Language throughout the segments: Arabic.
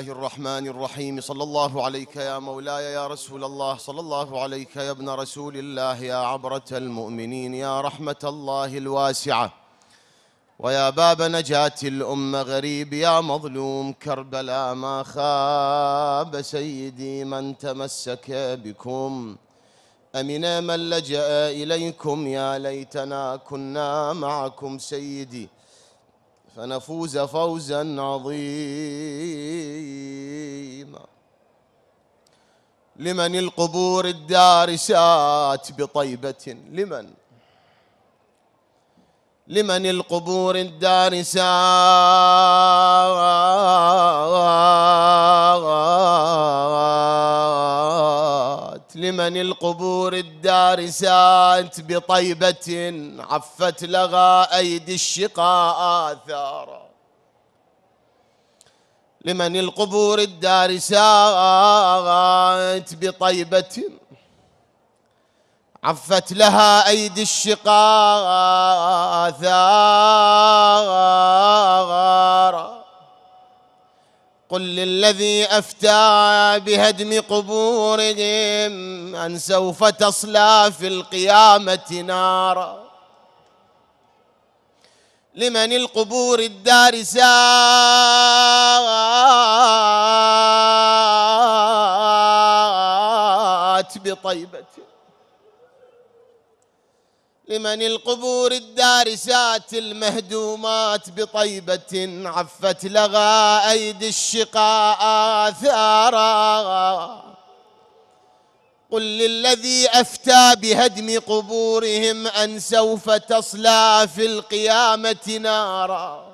الله الرحمن الرحيم صلى الله عليك يا مولاي يا رسول الله صلى الله عليك يا ابن رسول الله يا عبرة المؤمنين يا رحمة الله الواسعة ويا باب نجاة الأمة غريب يا مظلوم كربلاء ما خاب سيدي من تمسك بكم أمنا من لجأ إليكم يا ليتنا كنا معكم سيدي فنفوز فوزا عظيما لمن القبور الدارسات بطيبة لمن لمن القبور الدارسات لمن القبور الدارسات بطيبة عفت لغا أيدي الشقاء آثارا لمن القبور الدارسات بطيبة عفت لها أيدي الشقاء آثارا قل للذي افتى بهدم قبورهم ان سوف تصلى في القيامه نارا لمن القبور الدارسات بطيبته لمن القبور الدارسات المهدومات بطيبة عفت لغى أيدي الشقاء آثارا قل للذي أفتى بهدم قبورهم أن سوف تصلى في القيامة نارا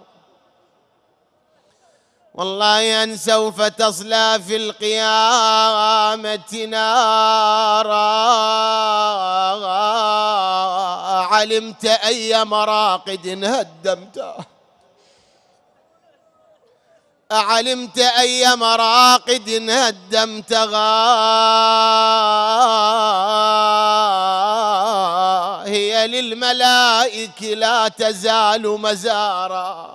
والله أن سوف تصلى في القيامة نارا علمت أي مراقد هدمت أعلمت أي مراقد هدمت هي للملائك لا تزال مزارا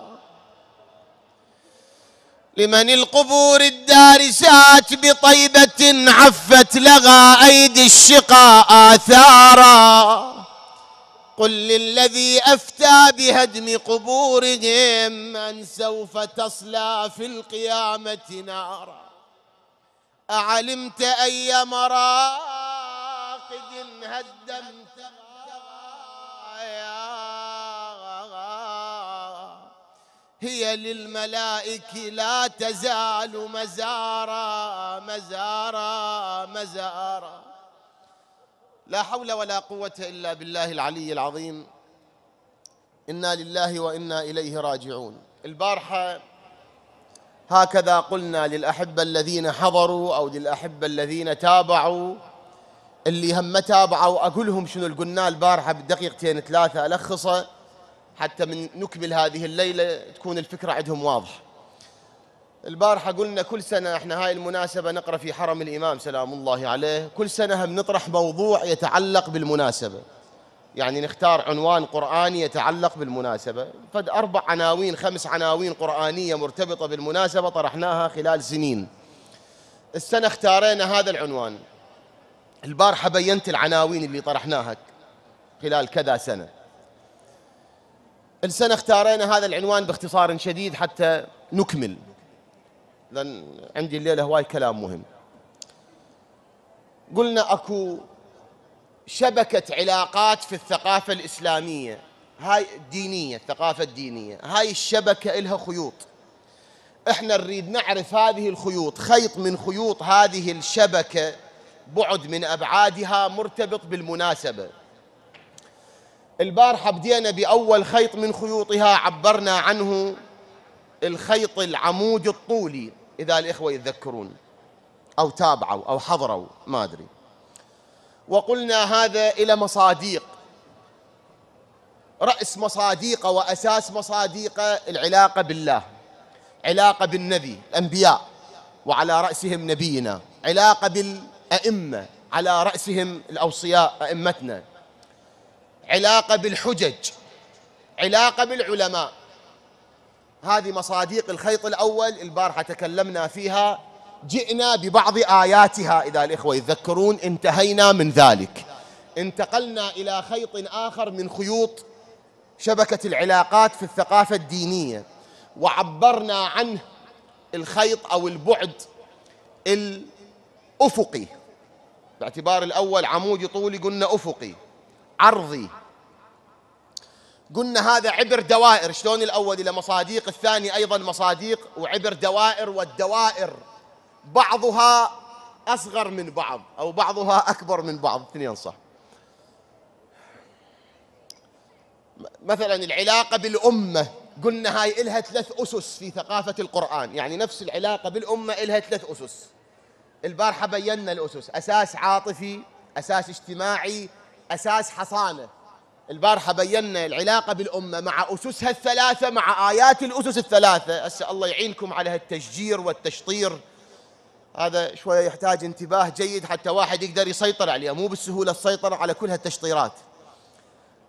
لمن القبور الدارسات بطيبة عفت لغى أيدي الشقى آثارا قل للذي افتى بهدم قبورهم ان سوف تصلى في القيامه نارا اعلمت اي مراقد هدمت هي للملائك لا تزال مزارا مزارا مزارا لا حول ولا قوة إلا بالله العلي العظيم إنا لله وإنا إليه راجعون البارحة هكذا قلنا للأحبة الذين حضروا أو للأحبة الذين تابعوا اللي هم تابعوا أقول لهم شنو قلناه البارحة بدقيقتين ثلاثة ألخصه حتى من نكمل هذه الليلة تكون الفكرة عندهم واضحة البارحة قلنا كل سنة احنا هاي المناسبة نقرأ في حرم الإمام سلام الله عليه كل سنة هم نطرح موضوع يتعلق بالمناسبة يعني نختار عنوان قرآني يتعلق بالمناسبة فد أربع عناوين خمس عناوين قرآنية مرتبطة بالمناسبة طرحناها خلال سنين السنة اختارينا هذا العنوان البارحة بينت العناوين اللي طرحناها خلال كذا سنة السنة اختارينا هذا العنوان باختصار شديد حتى نكمل لأن عندي الليلة هواي كلام مهم قلنا أكو شبكة علاقات في الثقافة الإسلامية هاي الدينية الثقافة الدينية هاي الشبكة إلها خيوط إحنا نريد نعرف هذه الخيوط خيط من خيوط هذه الشبكة بعد من أبعادها مرتبط بالمناسبة البارحة بدينا بأول خيط من خيوطها عبرنا عنه الخيط العمود الطولي إذا الإخوة يتذكرون أو تابعوا أو حضروا ما أدري وقلنا هذا إلى مصاديق رأس مصاديق وأساس مصاديق العلاقة بالله علاقة بالنبي الأنبياء وعلى رأسهم نبينا علاقة بالأئمة على رأسهم الأوصياء أئمتنا علاقة بالحجج علاقة بالعلماء هذه مصاديق الخيط الأول البارحة تكلمنا فيها جئنا ببعض آياتها إذا الإخوة يتذكرون انتهينا من ذلك انتقلنا إلى خيط آخر من خيوط شبكة العلاقات في الثقافة الدينية وعبرنا عنه الخيط أو البعد الأفقي باعتبار الأول عمودي طولي قلنا أفقي عرضي قلنا هذا عبر دوائر شلون الأول إلى مصاديق الثاني أيضا مصاديق وعبر دوائر والدوائر بعضها أصغر من بعض أو بعضها أكبر من بعض اثنين صح مثلا العلاقة بالأمة قلنا هاي إلها ثلاث أسس في ثقافة القرآن يعني نفس العلاقة بالأمة إلها ثلاث أسس البارحة بينا الأسس أساس عاطفي أساس اجتماعي أساس حصانة البارحة بينا العلاقة بالأمة مع أسسها الثلاثة مع آيات الأسس الثلاثة هسه الله يعينكم على هالتشجير والتشطير هذا شوية يحتاج انتباه جيد حتى واحد يقدر يسيطر عليه مو بالسهولة السيطرة على كل هالتشطيرات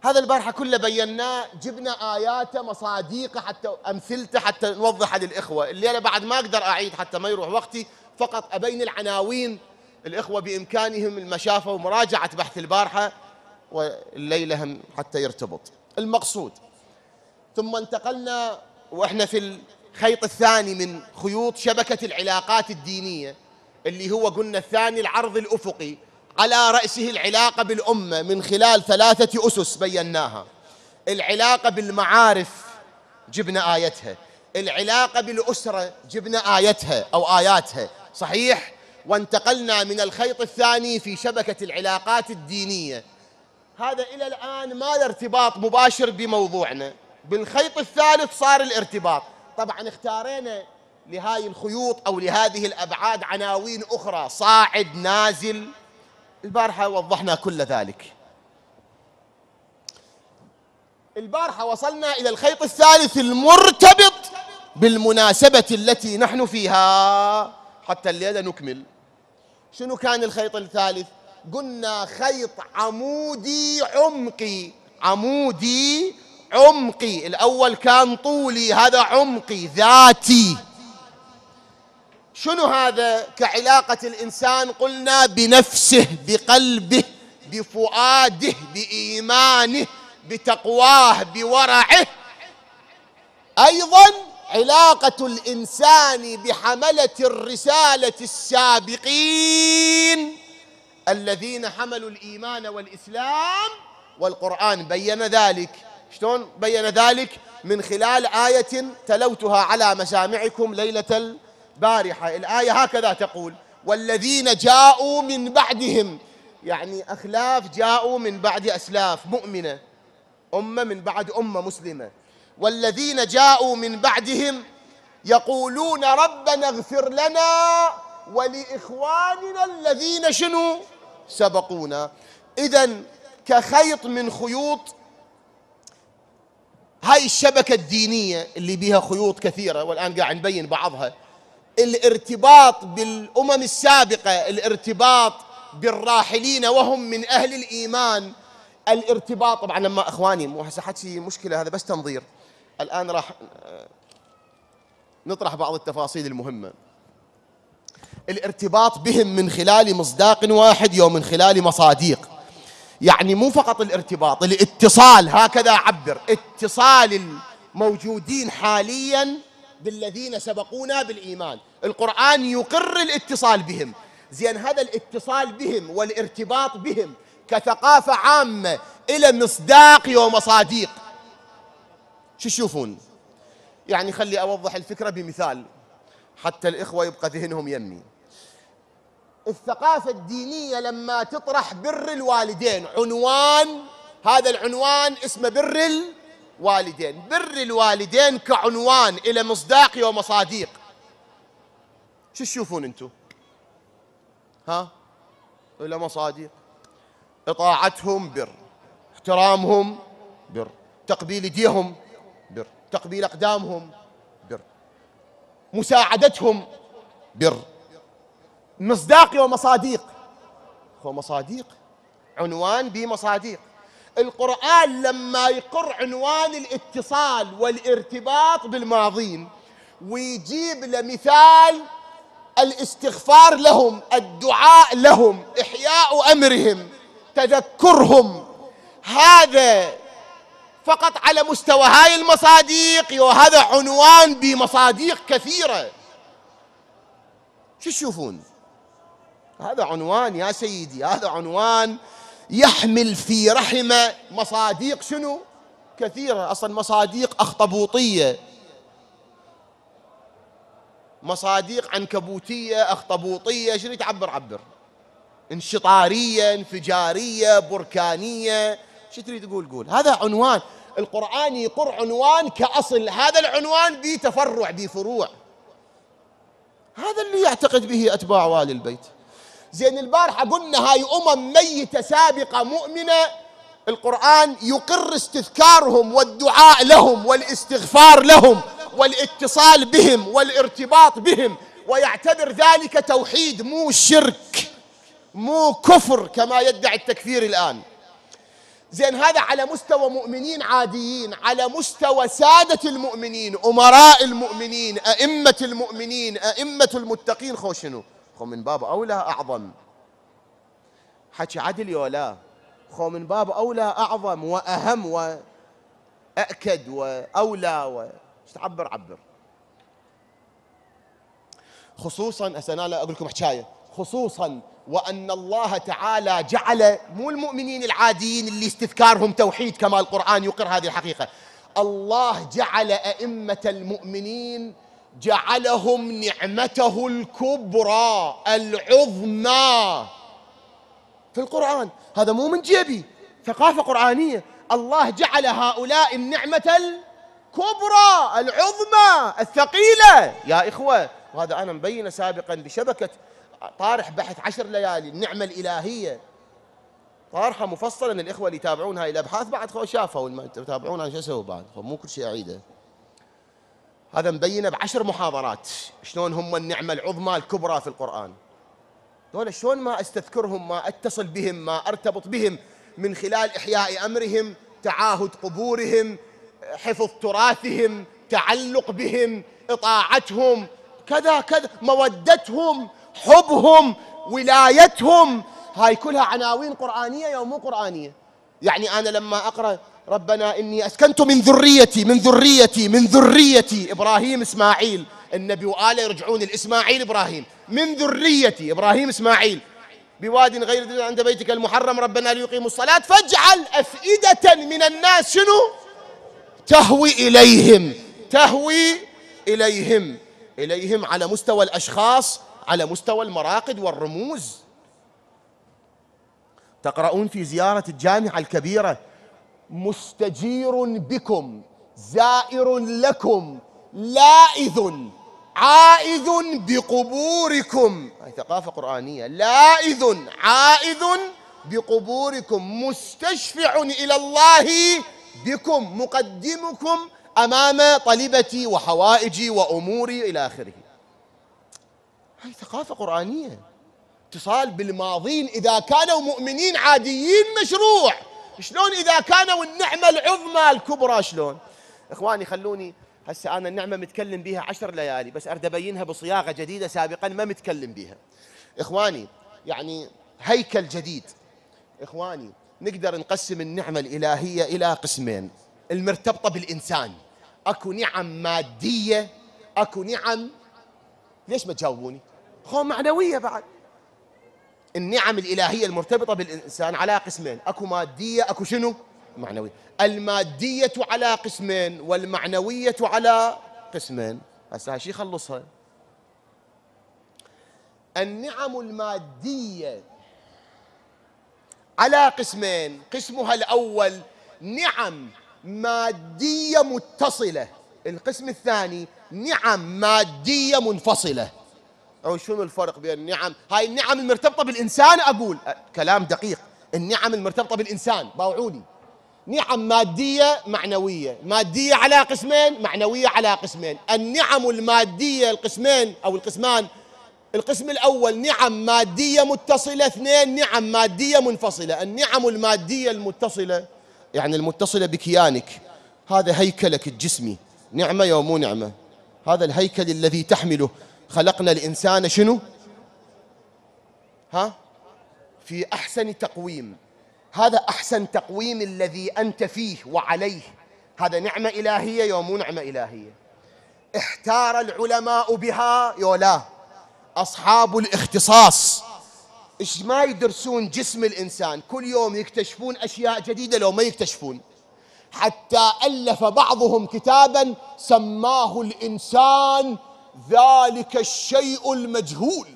هذا البارحة كله بيناه جبنا آياته مصاديقه حتى أمثلته حتى نوضحها للإخوة اللي أنا بعد ما أقدر أعيد حتى ما يروح وقتي فقط أبين العناوين الإخوة بإمكانهم المشافة ومراجعة بحث البارحة والليلة هم حتى يرتبط المقصود ثم انتقلنا وإحنا في الخيط الثاني من خيوط شبكة العلاقات الدينية اللي هو قلنا الثاني العرض الأفقي على رأسه العلاقة بالأمة من خلال ثلاثة أسس بيناها العلاقة بالمعارف جبنا آيتها العلاقة بالأسرة جبنا آيتها أو آياتها صحيح؟ وانتقلنا من الخيط الثاني في شبكة العلاقات الدينية هذا إلى الآن ما له ارتباط مباشر بموضوعنا بالخيط الثالث صار الارتباط طبعا اختارينا لهاي الخيوط أو لهذه الأبعاد عناوين أخرى صاعد نازل البارحة وضحنا كل ذلك البارحة وصلنا إلى الخيط الثالث المرتبط بالمناسبة التي نحن فيها حتى الليلة نكمل شنو كان الخيط الثالث قلنا خيط عمودي عمقي عمودي عمقي الأول كان طولي هذا عمقي ذاتي شنو هذا كعلاقة الإنسان قلنا بنفسه بقلبه بفؤاده بإيمانه بتقواه بورعه أيضا علاقة الإنسان بحملة الرسالة السابقين الذين حملوا الإيمان والإسلام والقرآن بين ذلك شلون بين ذلك من خلال آية تلوتها على مسامعكم ليلة البارحة الآية هكذا تقول والذين جاءوا من بعدهم يعني أخلاف جاءوا من بعد أسلاف مؤمنة أمة من بعد أمة مسلمة والذين جاءوا من بعدهم يقولون ربنا اغفر لنا ولإخواننا الذين شنو سبقونا إذا كخيط من خيوط هاي الشبكة الدينية اللي بها خيوط كثيرة والآن قاعد نبين بعضها الارتباط بالأمم السابقة الارتباط بالراحلين وهم من أهل الإيمان الارتباط طبعا لما اخواني مو هسه مشكله هذا بس تنظير الان راح آه، نطرح بعض التفاصيل المهمه الارتباط بهم من خلال مصداق واحد يوم من خلال مصاديق يعني مو فقط الارتباط الاتصال هكذا أعبر اتصال الموجودين حاليا بالذين سبقونا بالإيمان القرآن يقر الاتصال بهم زين هذا الاتصال بهم والارتباط بهم كثقافة عامة إلى مصداق يوم صديق شو تشوفون يعني خلي أوضح الفكرة بمثال حتى الإخوة يبقى ذهنهم يمي الثقافة الدينية لما تطرح بر الوالدين عنوان هذا العنوان اسمه بر الوالدين بر الوالدين كعنوان إلى مصداق ومصاديق شو تشوفون أنتم ها إلى مصاديق إطاعتهم بر احترامهم بر تقبيل ديهم بر تقبيل اقدامهم بر مساعدتهم بر مصداقي ومصاديق هو مصاديق عنوان بمصاديق القرآن لما يقر عنوان الاتصال والارتباط بالماضين ويجيب لمثال الاستغفار لهم الدعاء لهم إحياء أمرهم تذكرهم هذا فقط على مستوى هاي المصاديق وهذا عنوان بمصاديق كثيرة شو تشوفون هذا عنوان يا سيدي هذا عنوان يحمل في رحمه مصاديق شنو كثيرة أصلا مصاديق أخطبوطية مصاديق عنكبوتية أخطبوطية شنو تعبر عبر انشطارية انفجارية بركانية شو تريد تقول قول هذا عنوان القرآن يقر عنوان كأصل هذا العنوان به تفرع به فروع هذا اللي يعتقد به أتباع والي البيت زين البارحة قلنا هاي أمم ميتة سابقة مؤمنة القرآن يقر استذكارهم والدعاء لهم والاستغفار لهم والاتصال بهم والارتباط بهم ويعتبر ذلك توحيد مو شرك مو كفر كما يدعي التكفير الآن زين هذا على مستوى مؤمنين عاديين على مستوى سادة المؤمنين أمراء المؤمنين أئمة المؤمنين أئمة المتقين شنو خو من باب أولى أعظم حكي عدل لا خو من باب أولى أعظم وأهم واكد وأولى و... تعبر عبر خصوصا هسه انا اقول لكم حكايه خصوصا وان الله تعالى جعل مو المؤمنين العاديين اللي استذكارهم توحيد كما القران يقر هذه الحقيقه الله جعل ائمه المؤمنين جعلهم نعمته الكبرى العظمى في القرآن هذا مو من جيبي ثقافة قرآنية الله جعل هؤلاء النعمة الكبرى العظمى الثقيلة يا إخوة وهذا أنا مبين سابقا بشبكة طارح بحث عشر ليالي النعمة الإلهية طارحة مفصلة الإخوة اللي يتابعون هاي الأبحاث بعد خو شافوا يتابعونها شو أسوي بعد مو كل شيء أعيده هذا مبينه بعشر محاضرات شلون هم النعمه العظمى الكبرى في القران دول شلون ما استذكرهم ما اتصل بهم ما ارتبط بهم من خلال احياء امرهم تعاهد قبورهم حفظ تراثهم تعلق بهم اطاعتهم كذا كذا مودتهم حبهم ولايتهم هاي كلها عناوين قرانيه يوم مو قرانيه يعني انا لما اقرا ربنا إني أسكنت من ذريتي من ذريتي من ذريتي إبراهيم إسماعيل النبي وآله يرجعون الإسماعيل إبراهيم من ذريتي إبراهيم إسماعيل بواد غير ذي عند بيتك المحرم ربنا ليقيموا الصلاة فاجعل أفئدة من الناس شنو تهوي إليهم تهوي إليهم إليهم على مستوى الأشخاص على مستوى المراقد والرموز تقرؤون في زيارة الجامعة الكبيرة مستجير بكم زائر لكم لائذ عائذ بقبوركم هذه ثقافة قرآنية لائذ عائذ بقبوركم مستشفع إلى الله بكم مقدمكم أمام طلبتي وحوائجي وأموري إلى آخره هذه ثقافة قرآنية اتصال بالماضين إذا كانوا مؤمنين عاديين مشروع شلون إذا كانوا النعمة العظمى الكبرى شلون إخواني خلوني هسه أنا النعمة متكلم بها عشر ليالي بس اريد أبينها بصياغة جديدة سابقا ما متكلم بها إخواني يعني هيكل جديد إخواني نقدر نقسم النعمة الإلهية إلى قسمين المرتبطة بالإنسان أكو نعم مادية أكو نعم ليش ما تجاوبوني؟ خو معنوية بعد النعم الإلهية المرتبطة بالإنسان على قسمين أكو مادية أكو شنو معنوية المادية على قسمين والمعنوية على قسمين هسا شي يخلصها النعم المادية على قسمين قسمها الأول نعم مادية متصلة القسم الثاني نعم مادية منفصلة أو شنو الفرق بين النعم هاي النعم المرتبطة بالإنسان أقول أه، كلام دقيق النعم المرتبطة بالإنسان باوعوني نعم مادية معنوية مادية على قسمين معنوية على قسمين النعم المادية القسمين أو القسمان القسم الأول نعم مادية متصلة اثنين نعم مادية منفصلة النعم المادية المتصلة يعني المتصلة بكيانك هذا هيكلك الجسمي نعمة يوم نعمة هذا الهيكل الذي تحمله خلقنا الإنسان شنو ها في أحسن تقويم هذا أحسن تقويم الذي أنت فيه وعليه هذا نعمة إلهية يو مو نعمة إلهية احتار العلماء بها يو لا أصحاب الاختصاص إيش ما يدرسون جسم الإنسان كل يوم يكتشفون أشياء جديدة لو ما يكتشفون حتى ألف بعضهم كتابا سماه الإنسان ذلك الشيء المجهول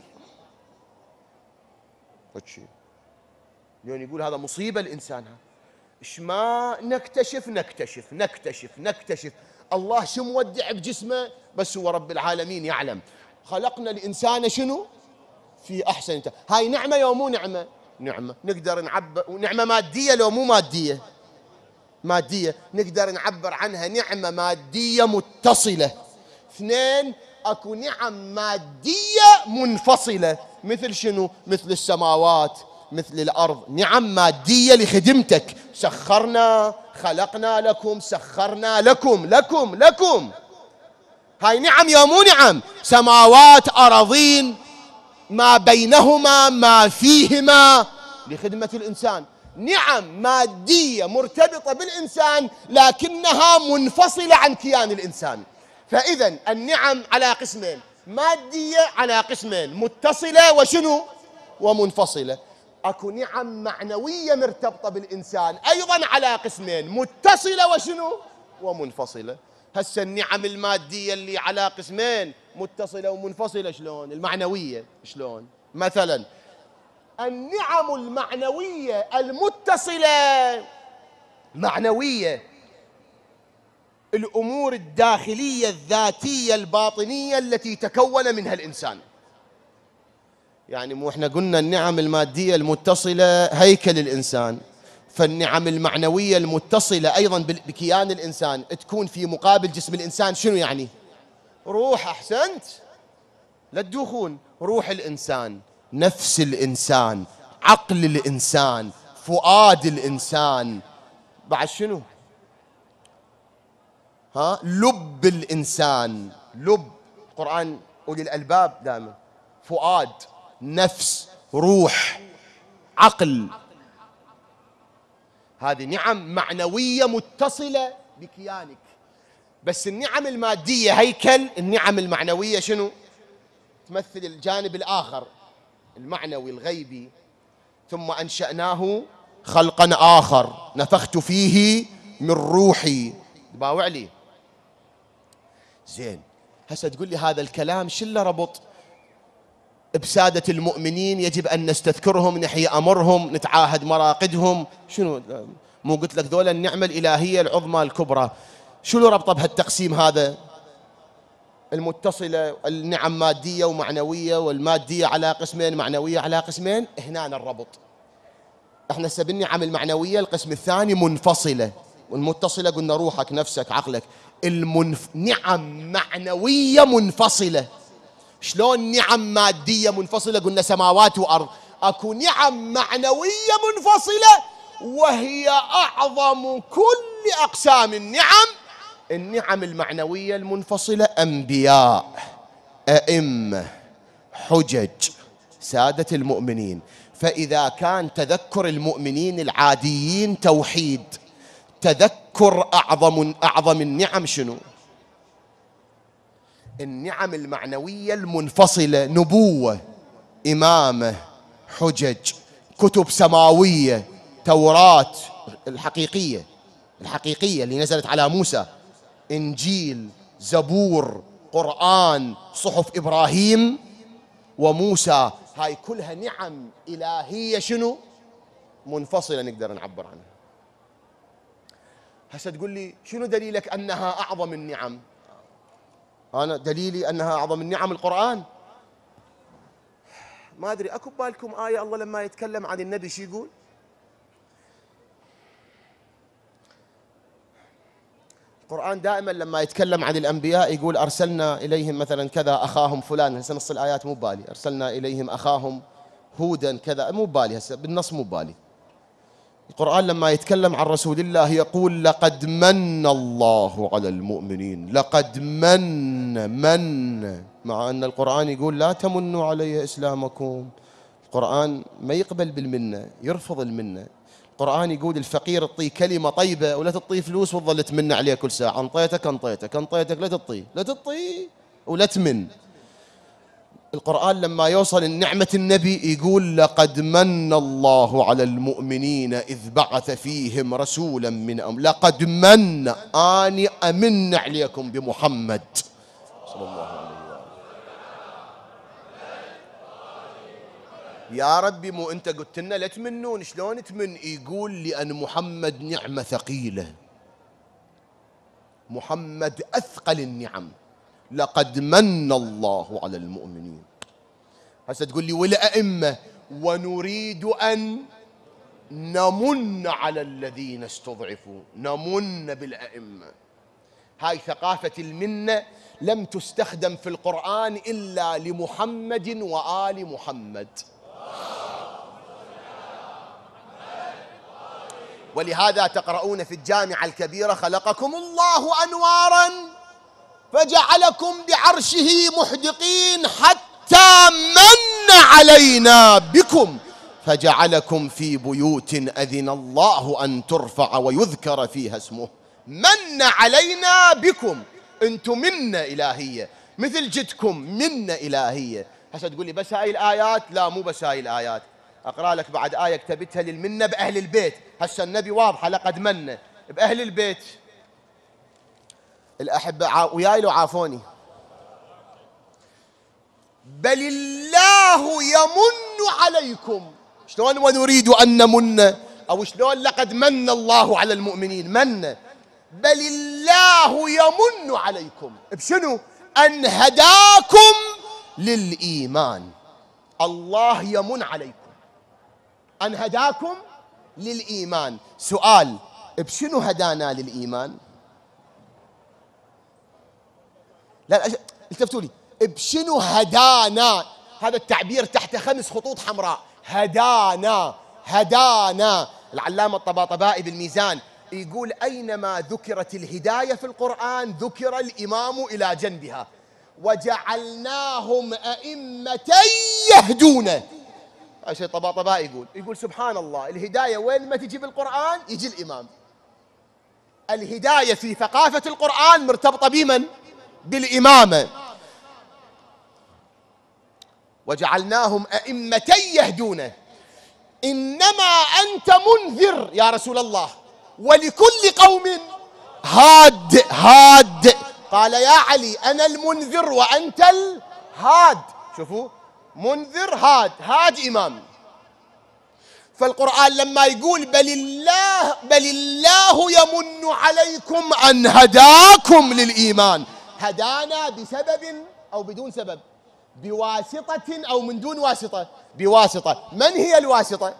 يعني يقول هذا مصيبة الإنسان هذا إيش ما نكتشف نكتشف نكتشف نكتشف الله شو مودع بجسمه بس هو رب العالمين يعلم خلقنا الإنسان شنو في أحسن هاي نعمة يوم مو نعمة نعمة نقدر نعبر نعمة مادية لو مو مادية مادية نقدر نعبر عنها نعمة مادية متصلة اثنين اكو نعم ماديه منفصله مثل شنو؟ مثل السماوات مثل الارض نعم ماديه لخدمتك سخرنا خلقنا لكم سخرنا لكم لكم لكم هاي نعم يا مو نعم سماوات اراضين ما بينهما ما فيهما لخدمه الانسان نعم ماديه مرتبطه بالانسان لكنها منفصله عن كيان الانسان فإذا النعم على قسمين مادية على قسمين متصلة وشنو ومنفصلة اكو نعم معنوية مرتبطة بالإنسان أيضا على قسمين متصلة وشنو ومنفصلة هسه النعم المادية اللي على قسمين متصلة ومنفصلة شلون المعنوية شلون مثلا النعم المعنوية المتصلة معنوية الامور الداخليه الذاتيه الباطنيه التي تكون منها الانسان. يعني مو احنا قلنا النعم الماديه المتصله هيكل الانسان، فالنعم المعنويه المتصله ايضا بكيان الانسان تكون في مقابل جسم الانسان شنو يعني؟ روح احسنت لا تدوخون روح الانسان، نفس الانسان، عقل الانسان، فؤاد الانسان بعد شنو؟ ها لب الإنسان لب القرآن أولي الألباب دائما فؤاد نفس روح عقل هذه نعم معنوية متصلة بكيانك بس النعم المادية هيكل النعم المعنوية شنو تمثل الجانب الآخر المعنوي الغيبي ثم أنشأناه خلقا آخر نفخت فيه من روحي باوع لي زين هسه تقول لي هذا الكلام شله ربط بسادة المؤمنين يجب أن نستذكرهم نحيي أمرهم نتعاهد مراقدهم شنو مو قلت لك ذولا النعمة الإلهية العظمى الكبرى شنو ربطه بهالتقسيم هذا المتصلة النعم مادية ومعنوية والمادية على قسمين معنوية على قسمين هنا الربط احنا هسه بالنعم المعنوية القسم الثاني منفصلة والمتصلة قلنا روحك نفسك عقلك المنف... نعم معنوية منفصلة شلون نعم مادية منفصلة قلنا سماوات وأرض أكو نعم معنوية منفصلة وهي أعظم كل أقسام النعم النعم المعنوية المنفصلة أنبياء أئمة حجج سادة المؤمنين فإذا كان تذكر المؤمنين العاديين توحيد تذكر كر أعظم أعظم النعم شنو النعم المعنوية المنفصلة نبوة إمامة حجج كتب سماوية توراة الحقيقية الحقيقية اللي نزلت على موسى إنجيل زبور قرآن صحف إبراهيم وموسى هاي كلها نعم إلهية شنو منفصلة نقدر نعبر عنها هسه تقول لي شنو دليلك انها اعظم النعم؟ انا دليلي انها اعظم النعم القران ما ادري اكو ببالكم ايه الله لما يتكلم عن النبي شو يقول؟ القرآن دائما لما يتكلم عن الأنبياء يقول أرسلنا إليهم مثلا كذا أخاهم فلان هسه نص الآيات مو بالي أرسلنا إليهم أخاهم هودا كذا مو بالي هسه بالنص مو بالي القرآن لما يتكلم عن رسول الله يقول لقد من الله على المؤمنين لقد من من مع أن القرآن يقول لا تمنوا علي إسلامكم القرآن ما يقبل بالمنة يرفض المنة القرآن يقول الفقير تعطيه كلمة طيبة ولا تعطيه فلوس وتظل تمن عليه كل ساعة انطيتك انطيتك انطيتك لا تعطيه لا تعطيه ولا تمن القرآن لما يوصل النعمة النبي يقول لقد من الله على المؤمنين إذ بعث فيهم رسولا من أم لقد من آني أمن عليكم بمحمد صلى الله عليه وسلم يا ربي مو انت قلت لنا لا تمنون شلون تمن يقول لان محمد نعمه ثقيله محمد اثقل النعم لقد من الله على المؤمنين هسه تقول لي والأئمة ونريد أن نمن على الذين استضعفوا نمن بالأئمة هاي ثقافة المنة لم تستخدم في القرآن إلا لمحمد وآل محمد ولهذا تقرؤون في الجامعة الكبيرة خلقكم الله أنواراً فجعلكم بعرشه محدقين حتى من علينا بكم فجعلكم في بيوت أذن الله أن ترفع ويذكر فيها اسمه من علينا بكم أنتم منا إلهية مثل جدكم منا إلهية هسه تقول لي بس هاي الآيات لا مو بس هاي الآيات أقرأ لك بعد آية كتبتها للمنة بأهل البيت هسه النبي واضحة لقد من بأهل البيت الأحبة وياي لو عافوني بل الله يمن عليكم شلون ونريد أن نمن أو شلون لقد من الله على المؤمنين من بل الله يمن عليكم بشنو أن هداكم للإيمان الله يمن عليكم أن هداكم للإيمان سؤال بشنو هدانا للإيمان لا لا التفتوا لي بشنو هدانا هذا التعبير تحت خمس خطوط حمراء هدانا هدانا العلامة الطباطبائي بالميزان يقول أينما ذكرت الهداية في القرآن ذكر الإمام إلى جنبها وجعلناهم أئمة يهدون هذا شيء طباطبائي يقول يقول سبحان الله الهداية وين ما تجي بالقرآن يجي الإمام الهداية في ثقافة القرآن مرتبطة بمن؟ بالإمامة وجعلناهم أئمة يهدون إنما أنت منذر يا رسول الله ولكل قوم هاد هاد قال يا علي أنا المنذر وأنت الهاد شوفوا منذر هاد هاد إمام فالقرآن لما يقول بل الله بل الله يمن عليكم أن هداكم للإيمان هدانا بسبب أو بدون سبب بواسطة أو من دون واسطة بواسطة من هي الواسطة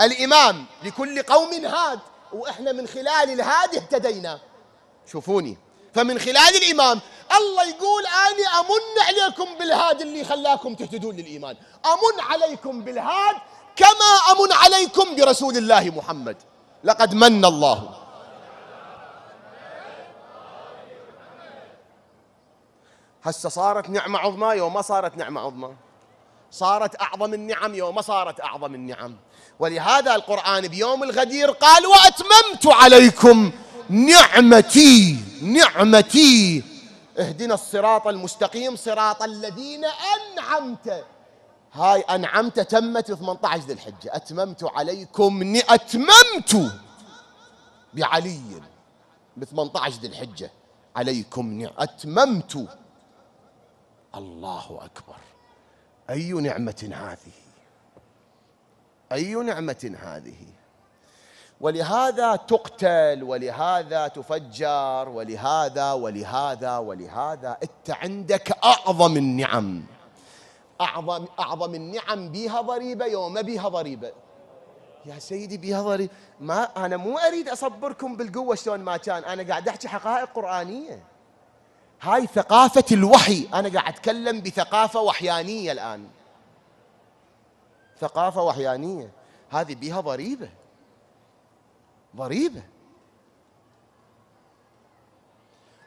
الإمام لكل قوم هاد وإحنا من خلال الهاد اهتدينا شوفوني فمن خلال الإمام الله يقول أنا أمن عليكم بالهاد اللي خلاكم تهتدون للإيمان أمن عليكم بالهاد كما أمن عليكم برسول الله محمد لقد من الله هسه صارت نعمة عظمى يوم ما صارت نعمة عظمى صارت أعظم النعم يوم ما صارت أعظم النعم ولهذا القرآن بيوم الغدير قال وأتممت عليكم نعمتي نعمتي اهدنا الصراط المستقيم صراط الذين أنعمت هاي أنعمت تمت في 18 ذي الحجة أتممت عليكم أتممت بعلي ب 18 ذي الحجة عليكم أتممت الله أكبر أي نعمة هذه أي نعمة هذه ولهذا تقتل ولهذا تفجر ولهذا ولهذا ولهذا أنت عندك أعظم النعم أعظم أعظم النعم بها ضريبة يوم بها ضريبة يا سيدي بها ضريبة ما أنا مو أريد أصبركم بالقوة شلون ما كان أنا قاعد أحكي حقائق قرآنية هاي ثقافة الوحي أنا قاعد أتكلم بثقافة وحيانية الآن ثقافة وحيانية هذه بها ضريبة ضريبة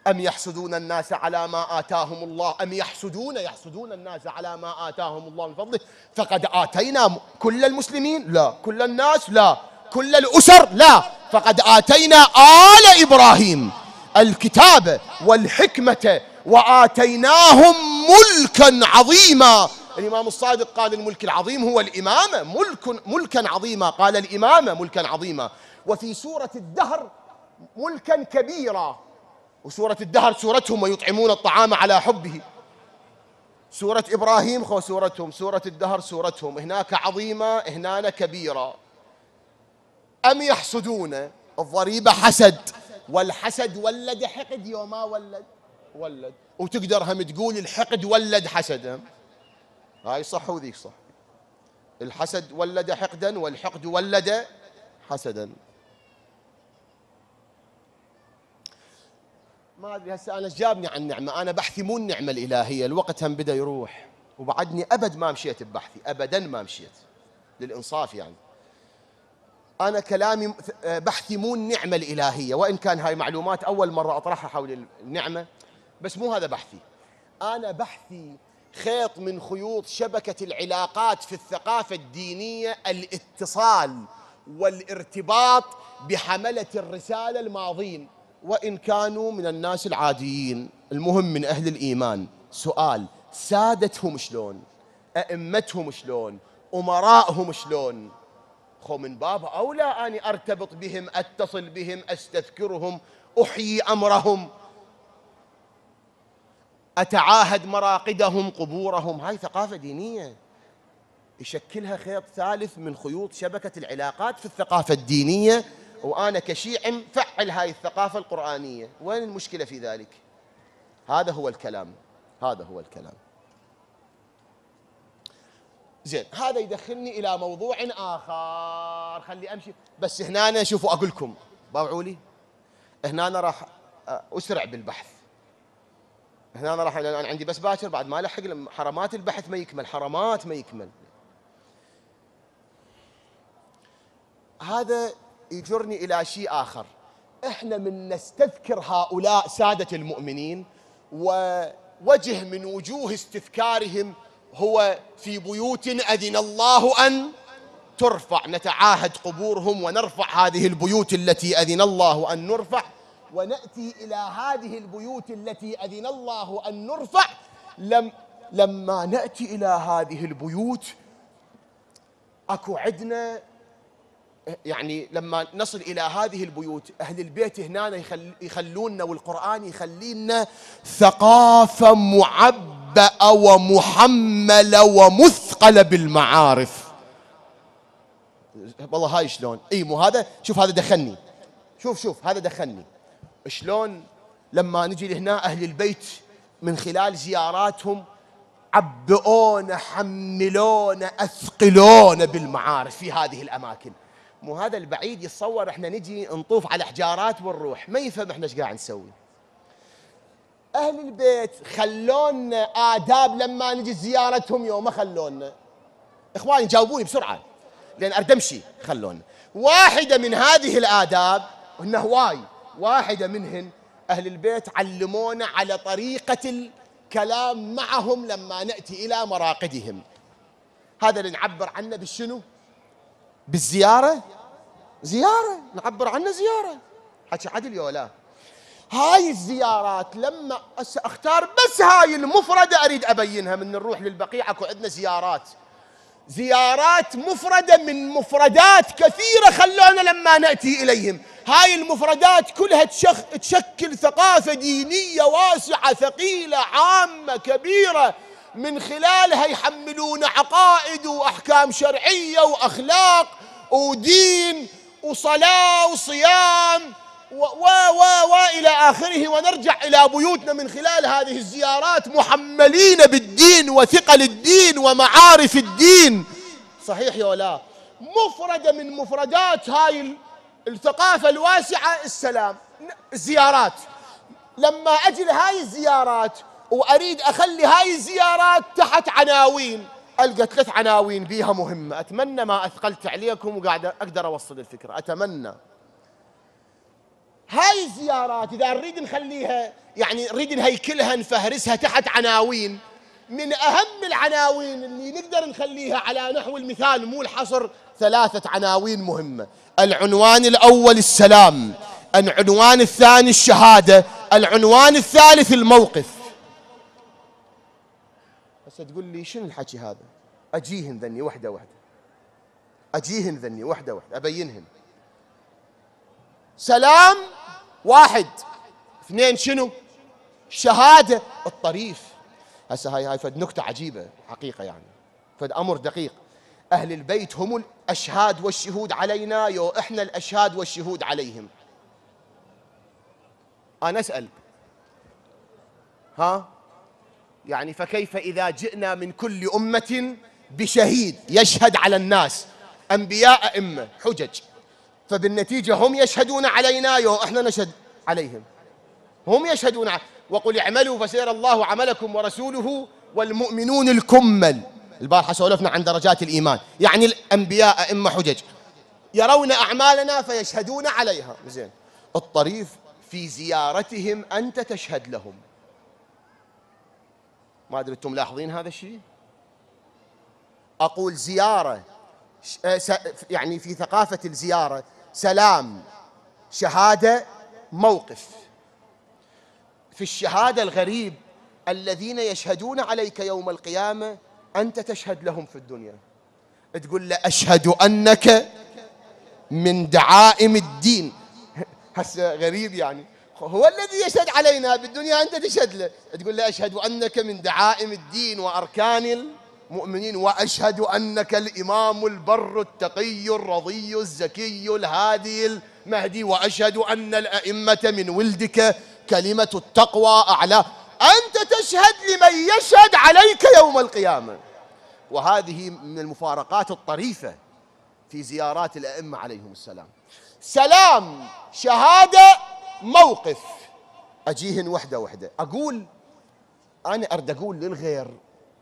أم يحسدون الناس على ما آتاهم الله أم يحسدون يحسدون الناس على ما آتاهم الله من فضله فقد آتينا كل المسلمين لا كل الناس لا كل الأسر لا فقد آتينا آل إبراهيم الكتاب والحكمة وآتيناهم ملكا عظيما الإمام الصادق قال الملك العظيم هو الإمامة ملك ملكا عظيما قال الإمامة ملكا عظيما وفي سورة الدهر ملكا كبيرا وسورة الدهر سورتهم ويطعمون الطعام على حبه سورة إبراهيم خو سورتهم سورة الدهر سورتهم هناك عظيمة هنا كبيرة أم يحسدون الضريبة حسد والحسد ولد حقد يوم ما ولد ولد وتقدر هم تقول الحقد ولد حسدا هاي صح وذيك صح الحسد ولد حقدا والحقد ولد حسدا ما ادري هسه انا جابني عن النعمه انا بحثي مو النعمه الالهيه الوقت هم بدا يروح وبعدني ابد ما مشيت ببحثي ابدا ما مشيت للانصاف يعني أنا كلامي آه، بحثي مو النعمة الإلهية وإن كان هاي معلومات أول مرة أطرحها حول النعمة بس مو هذا بحثي أنا بحثي خيط من خيوط شبكة العلاقات في الثقافة الدينية الاتصال والارتباط بحملة الرسالة الماضين وإن كانوا من الناس العاديين المهم من أهل الإيمان سؤال سادتهم شلون أئمتهم شلون أمراءهم شلون خو من باب أولى أني أرتبط بهم أتصل بهم أستذكرهم أحيي أمرهم أتعاهد مراقدهم قبورهم هاي ثقافة دينية يشكلها خيط ثالث من خيوط شبكة العلاقات في الثقافة الدينية وأنا كشيع فعل هاي الثقافة القرآنية وين المشكلة في ذلك؟ هذا هو الكلام هذا هو الكلام زين هذا يدخلني الى موضوع اخر خلي امشي بس هنا أنا شوفوا اقول لكم باوعوا لي هنا أنا راح اسرع بالبحث هنا أنا راح انا عندي بس باكر بعد ما الحق حرمات البحث ما يكمل حرمات ما يكمل هذا يجرني الى شيء اخر احنا من نستذكر هؤلاء ساده المؤمنين ووجه من وجوه استذكارهم هو في بيوت أذن الله أن ترفع نتعاهد قبورهم ونرفع هذه البيوت التي أذن الله أن نرفع ونأتي إلى هذه البيوت التي أذن الله أن نرفع لم لما نأتي إلى هذه البيوت أكو عدنا يعني لما نصل إلى هذه البيوت أهل البيت هنا يخل يخلوننا والقرآن يخلينا ثقافة معبأة ومحملة ومثقلة بالمعارف والله هاي شلون اي مو هذا شوف هذا دخلني شوف شوف هذا دخلني شلون لما نجي لهنا أهل البيت من خلال زياراتهم عبئونا حملونا أثقلونا بالمعارف في هذه الأماكن مو هذا البعيد يتصور احنا نجي نطوف على حجارات ونروح ما يفهم احنا ايش قاعد نسوي اهل البيت خلونا اداب لما نجي زيارتهم يوم ما خلونا اخواني جاوبوني بسرعه لان اريد امشي خلونا واحده من هذه الاداب النهواي واحده منهن اهل البيت علمونا على طريقه الكلام معهم لما ناتي الى مراقدهم هذا اللي نعبر عنه بالشنو بالزيارة زيارة نعبر عنها زيارة حكي عدل يا هاي الزيارات لما اختار بس هاي المفردة اريد ابينها من نروح للبقيع اكو عندنا زيارات زيارات مفردة من مفردات كثيرة خلونا لما نأتي إليهم هاي المفردات كلها تشخ... تشكل ثقافة دينية واسعة ثقيلة عامة كبيرة من خلالها يحملون عقائد واحكام شرعيه واخلاق ودين وصلاه وصيام و و و والى اخره ونرجع الى بيوتنا من خلال هذه الزيارات محملين بالدين وثقل الدين ومعارف الدين صحيح يا ولا مفرده من مفردات هاي الثقافه الواسعه السلام زيارات لما اجي لهاي الزيارات واريد اخلي هاي الزيارات تحت عناوين القى ثلاث عناوين بيها مهمه اتمنى ما اثقلت عليكم وقاعد اقدر اوصل الفكره اتمنى هاي الزيارات اذا نريد نخليها يعني نريد نهيكلها نفهرسها تحت عناوين من اهم العناوين اللي نقدر نخليها على نحو المثال مو الحصر ثلاثه عناوين مهمه العنوان الاول السلام العنوان الثاني الشهاده العنوان الثالث الموقف هسه تقول لي شنو الحكي هذا اجيهن ذني وحده وحده اجيهن ذني وحده وحده ابينهن سلام واحد اثنين شنو شهاده الطريف هسه هاي هاي فد نكته عجيبه حقيقه يعني فد امر دقيق اهل البيت هم الاشهاد والشهود علينا يو احنا الاشهاد والشهود عليهم انا اسال ها يعني فكيف إذا جئنا من كل أمة بشهيد يشهد على الناس أنبياء أئمة حجج فبالنتيجة هم يشهدون علينا يوم احنا نشهد عليهم هم يشهدون وقل اعملوا فسيرى الله عملكم ورسوله والمؤمنون الكمل البارحة سولفنا عن درجات الإيمان يعني الأنبياء أئمة حجج يرون أعمالنا فيشهدون عليها زين الطريف في زيارتهم أنت تشهد لهم ما ادري انتم ملاحظين هذا الشيء اقول زياره آه، يعني في ثقافه الزياره سلام شهاده موقف في الشهاده الغريب الذين يشهدون عليك يوم القيامه انت تشهد لهم في الدنيا تقول له اشهد انك من دعائم الدين هسه غريب يعني هو الذي يشهد علينا بالدنيا أنت تشهد له تقول له أشهد أنك من دعائم الدين وأركان المؤمنين وأشهد أنك الإمام البر التقي الرضي الزكي الهادي المهدي وأشهد أن الأئمة من ولدك كلمة التقوى أعلى أنت تشهد لمن يشهد عليك يوم القيامة وهذه من المفارقات الطريفة في زيارات الأئمة عليهم السلام سلام شهادة موقف اجيهن وحده وحده اقول انا ارد اقول للغير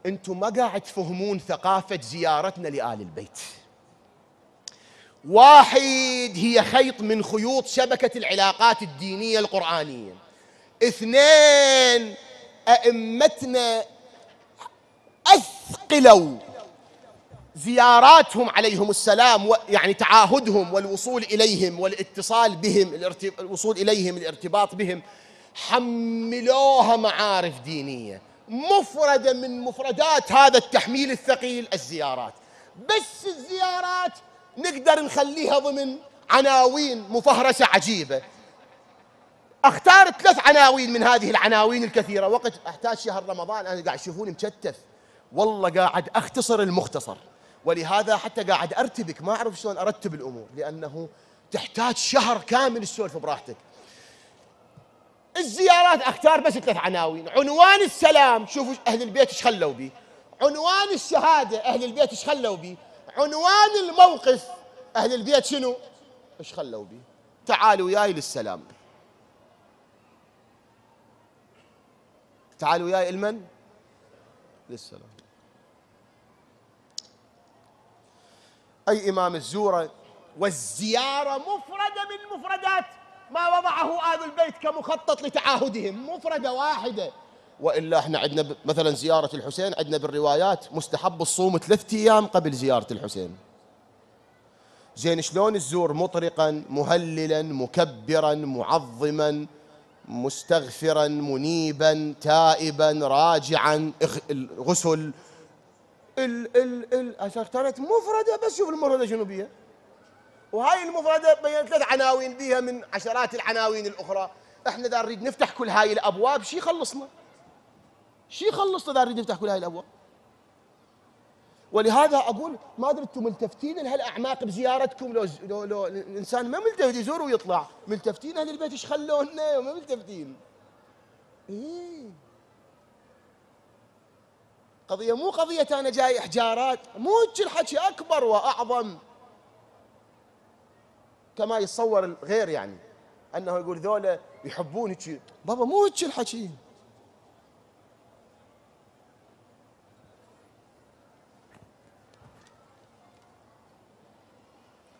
انتم ما قاعد تفهمون ثقافه زيارتنا لال البيت واحد هي خيط من خيوط شبكه العلاقات الدينيه القرانيه اثنين ائمتنا اثقلوا زياراتهم عليهم السلام يعني تعاهدهم والوصول اليهم والاتصال بهم الوصول اليهم الارتباط بهم حملوها معارف دينيه مفرده من مفردات هذا التحميل الثقيل الزيارات بس الزيارات نقدر نخليها ضمن عناوين مفهرسه عجيبه اختار ثلاث عناوين من هذه العناوين الكثيره وقت احتاج شهر رمضان انا قاعد تشوفوني مكتف والله قاعد اختصر المختصر ولهذا حتى قاعد ارتبك ما اعرف شلون ارتب الامور لانه تحتاج شهر كامل تسولف براحتك الزيارات اختار بس ثلاث عناوين عنوان السلام شوفوا اهل البيت ايش خلوا بي عنوان الشهاده اهل البيت ايش خلوا بي عنوان الموقف اهل البيت شنو ايش خلوا بي تعالوا وياي للسلام تعالوا وياي لمن للسلام أي إمام الزورة والزيارة مفردة من مفردات ما وضعه آل البيت كمخطط لتعاهدهم مفردة واحدة وإلا احنا عندنا مثلا زيارة الحسين عندنا بالروايات مستحب الصوم ثلاثة أيام قبل زيارة الحسين زين شلون الزور مطرقا مهللا مكبرا معظما مستغفرا منيبا تائبا راجعا غسل ال ال ال كانت مفردة بس شوف المفردة شنو بيها وهاي المفردة بين ثلاث عناوين بيها من عشرات العناوين الأخرى احنا دا نريد نفتح كل هاي الأبواب شي خلصنا شي خلصنا دا نريد نفتح كل هاي الأبواب ولهذا أقول ما أدري أنتم ملتفتين لهالأعماق بزيارتكم لو, لو, لو الإنسان ما ملتفت يزور ويطلع ملتفتين أهل البيت إيش خلونا ما ملتفتين إيه القضية مو قضية أنا جاي إحجارات مو الحكي أكبر وأعظم كما يتصور الغير يعني أنه يقول ذولا يحبون بابا مو الحكي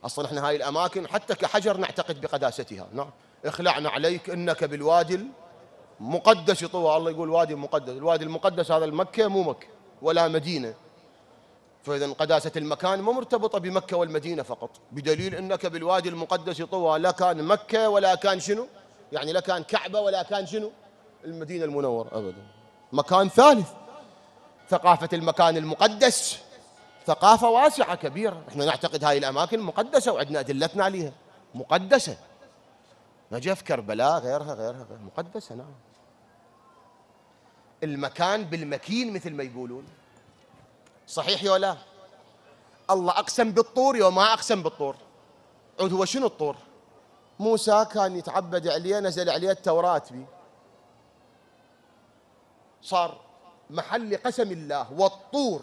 اصلا احنا هاي الاماكن حتى كحجر نعتقد بقداستها نعم اخلعنا عليك انك بالوادي المقدس طوى الله يقول وادي مقدس الوادي المقدس هذا المكه مو مكه ولا مدينة فإذا قداسة المكان مو مرتبطة بمكة والمدينة فقط بدليل أنك بالوادي المقدس طوى لا كان مكة ولا كان شنو يعني لا كان كعبة ولا كان شنو المدينة المنورة أبدا مكان ثالث ثقافة المكان المقدس ثقافة واسعة كبيرة احنا نعتقد هاي الأماكن مقدسة وعندنا أدلتنا عليها مقدسة نجف كربلاء غيرها غيرها, غيرها مقدسة نعم المكان بالمكين مثل ما يقولون صحيح يا لا الله أقسم بالطور يوم ما أقسم بالطور عود هو شنو الطور موسى كان يتعبد عليه نزل عليه التوراة بي صار محل قسم الله والطور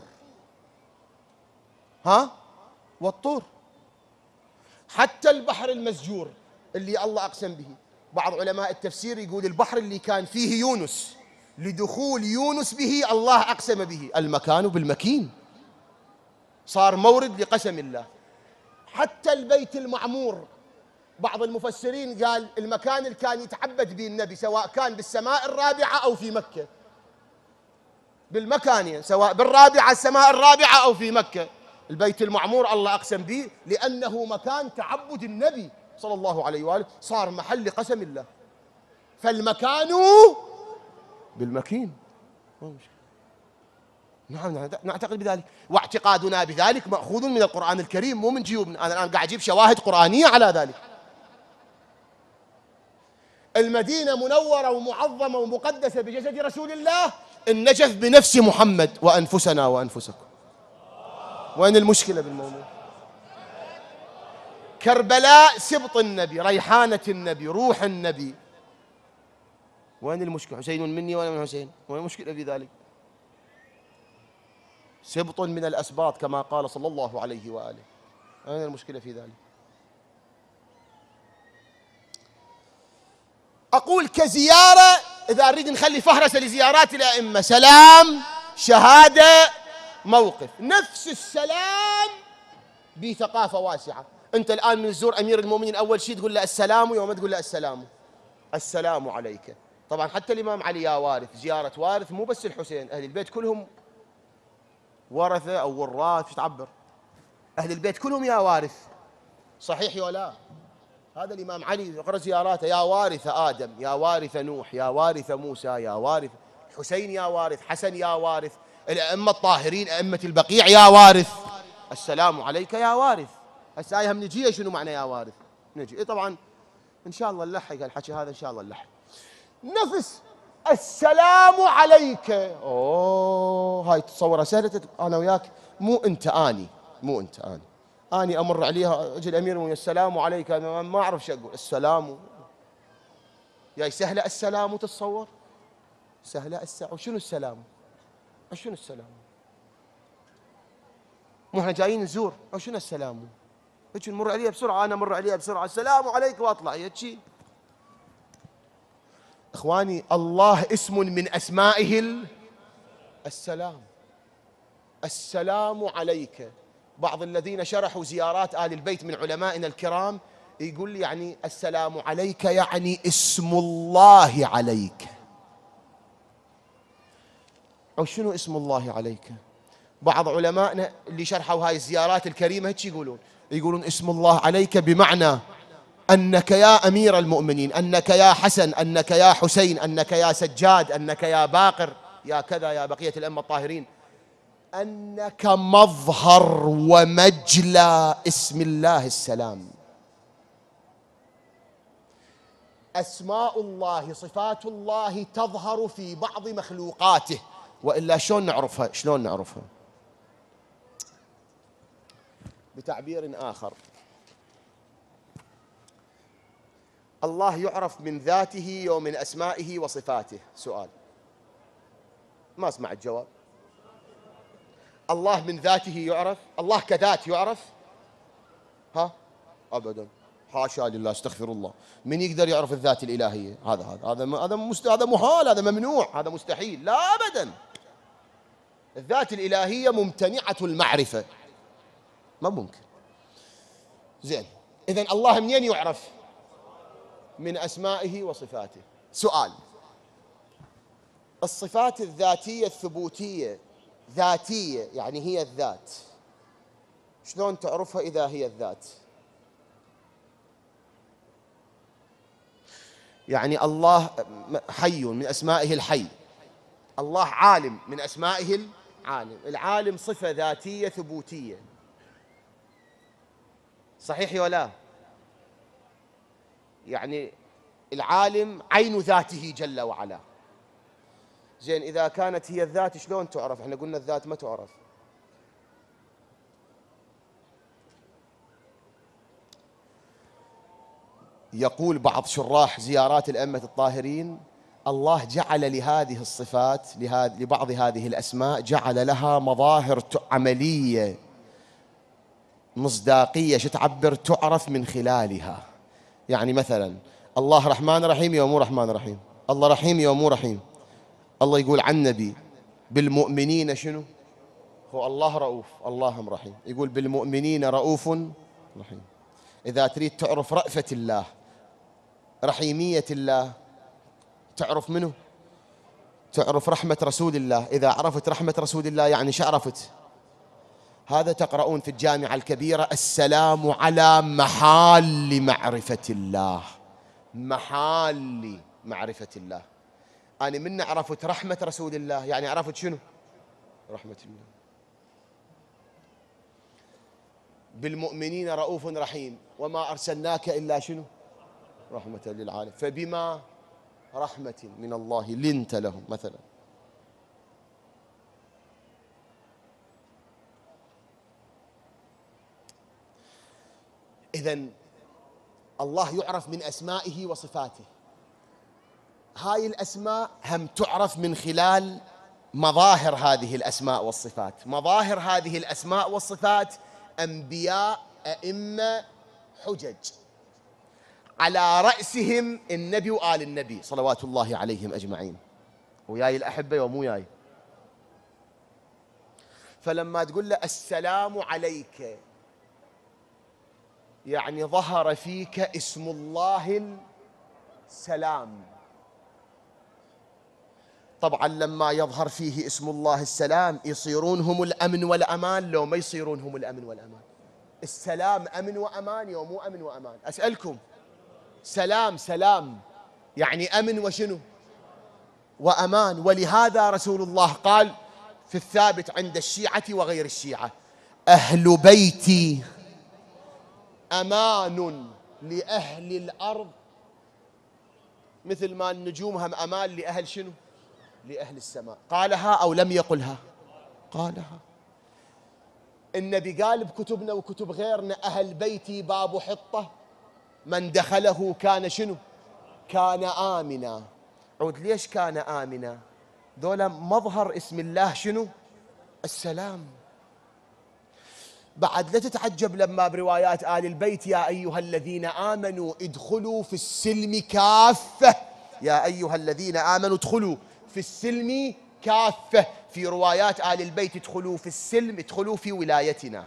ها والطور حتى البحر المسجور اللي الله أقسم به بعض علماء التفسير يقول البحر اللي كان فيه يونس لدخول يونس به الله أقسم به المكان بالمكين صار مورد لقسم الله حتى البيت المعمور بعض المفسرين قال المكان اللي كان يتعبد به النبي سواء كان بالسماء الرابعة أو في مكة بالمكان يعني، سواء بالرابعة السماء الرابعة أو في مكة البيت المعمور الله أقسم به لأنه مكان تعبد النبي صلى الله عليه وآله صار محل قسم الله فالمكان بالمكين ما مشكلة نعم نعتقد بذلك واعتقادنا بذلك مأخوذ من القرآن الكريم مو من جيوبنا أنا الآن قاعد أجيب شواهد قرآنية على ذلك المدينة منورة ومعظمة ومقدسة بجسد رسول الله النجف بنفس محمد وأنفسنا وأنفسكم وين المشكلة بالموضوع كربلاء سبط النبي ريحانة النبي روح النبي وين المشكلة حسين مني وأنا من حسين وين المشكلة في ذلك سبط من الأسباط كما قال صلى الله عليه وآله وين المشكلة في ذلك أقول كزيارة إذا أريد نخلي فهرسة لزيارات الأئمة سلام شهادة موقف نفس السلام بثقافة واسعة أنت الآن من تزور أمير المؤمنين أول شيء تقول له السلام ويوم تقول له السلام السلام عليك طبعا حتى الإمام علي يا وارث زيارة وارث مو بس الحسين أهل البيت كلهم ورثة أو وراث شو تعبر أهل البيت كلهم يا وارث صحيح ولا هذا الإمام علي اقرأ زياراته يا وارث آدم يا وارث نوح يا وارث موسى يا وارث حسين يا وارث حسن يا وارث الأئمة الطاهرين أئمة البقيع يا وارث السلام عليك يا وارث هسه آية هم نجي شنو معنى يا وارث نجي إيه طبعا إن شاء الله نلحق الحكي هذا إن شاء الله نلحق نفس السلام عليك اوه هاي تصورها سهله انا وياك مو انت اني مو انت اني اني امر عليها اجي الامير السلام عليك انا ما اعرف شو اقول السلام يا سهله السلام تتصور سهله السلام وشنو السلام شنو السلام مو احنا جايين نزور شنو السلام هيك نمر عليها بسرعه انا امر عليها بسرعه السلام عليك واطلع هيك اخواني الله اسم من اسمائه السلام السلام عليك بعض الذين شرحوا زيارات ال البيت من علمائنا الكرام يقول يعني السلام عليك يعني اسم الله عليك او شنو اسم الله عليك بعض علمائنا اللي شرحوا هاي الزيارات الكريمه هيك يقولون يقولون اسم الله عليك بمعنى انك يا امير المؤمنين انك يا حسن انك يا حسين انك يا سجاد انك يا باقر يا كذا يا بقيه الامه الطاهرين انك مظهر ومجلى اسم الله السلام اسماء الله صفات الله تظهر في بعض مخلوقاته والا شلون نعرفها شلون نعرفها بتعبير اخر الله يعرف من ذاته ومن أسمائه وصفاته سؤال ما اسمع الجواب الله من ذاته يعرف الله كذات يعرف ها أبدا حاشا لله استغفر الله من يقدر يعرف الذات الإلهية هذا هذا هذا هذا مست... هذا محال هذا ممنوع هذا مستحيل لا أبدا الذات الإلهية ممتنعة المعرفة ما ممكن زين إذا الله منين يعرف من أسمائه وصفاته سؤال الصفات الذاتية الثبوتية ذاتية يعني هي الذات شلون تعرفها إذا هي الذات يعني الله حي من أسمائه الحي الله عالم من أسمائه العالم العالم صفة ذاتية ثبوتية صحيح ولا لا يعني العالم عين ذاته جل وعلا زين إذا كانت هي الذات شلون تعرف احنا قلنا الذات ما تعرف يقول بعض شراح زيارات الأمة الطاهرين الله جعل لهذه الصفات لبعض هذه الأسماء جعل لها مظاهر عملية مصداقية شتعبر تعرف من خلالها يعني مثلا الله رحمن رحيم يا مو رحمن رحيم الله رحيم يا مو رحيم الله يقول عن نبي بالمؤمنين شنو هو الله رؤوف اللهم رحيم يقول بالمؤمنين رؤوف رحيم إذا تريد تعرف رأفة الله رحيمية الله تعرف منه تعرف رحمة رسول الله إذا عرفت رحمة رسول الله يعني شعرفت هذا تقرؤون في الجامعة الكبيرة السلام على محال معرفة الله محال معرفة الله أنا من عرفت رحمة رسول الله يعني عرفت شنو رحمة الله بالمؤمنين رؤوف رحيم وما أرسلناك إلا شنو رحمة للعالم فبما رحمة من الله لنت لهم مثلا إذا الله يعرف من أسمائه وصفاته هاي الأسماء هم تعرف من خلال مظاهر هذه الأسماء والصفات مظاهر هذه الأسماء والصفات أنبياء أئمة حجج على رأسهم النبي وآل النبي صلوات الله عليهم أجمعين وياي الأحبة ومو ياي فلما تقول له السلام عليك يعني ظهر فيك اسم الله السلام طبعا لما يظهر فيه اسم الله السلام يصيرون هم الامن والامان لو ما يصيرون هم الامن والامان السلام امن وامان يوم مو امن وامان اسالكم سلام سلام يعني امن وشنو وامان ولهذا رسول الله قال في الثابت عند الشيعه وغير الشيعه اهل بيتي أمان لأهل الأرض مثل ما النجوم هم أمان لأهل شنو لأهل السماء قالها أو لم يقلها قالها النبي قال بكتبنا وكتب غيرنا أهل بيتي باب حطة من دخله كان شنو كان آمنا عود ليش كان آمنا دولا مظهر اسم الله شنو السلام بعد لا تتعجب لما بروايات آل البيت يا أيها الذين آمنوا ادخلوا في السلم كافة يا أيها الذين آمنوا ادخلوا في السلم كافة في روايات آل البيت ادخلوا في السلم ادخلوا في ولايتنا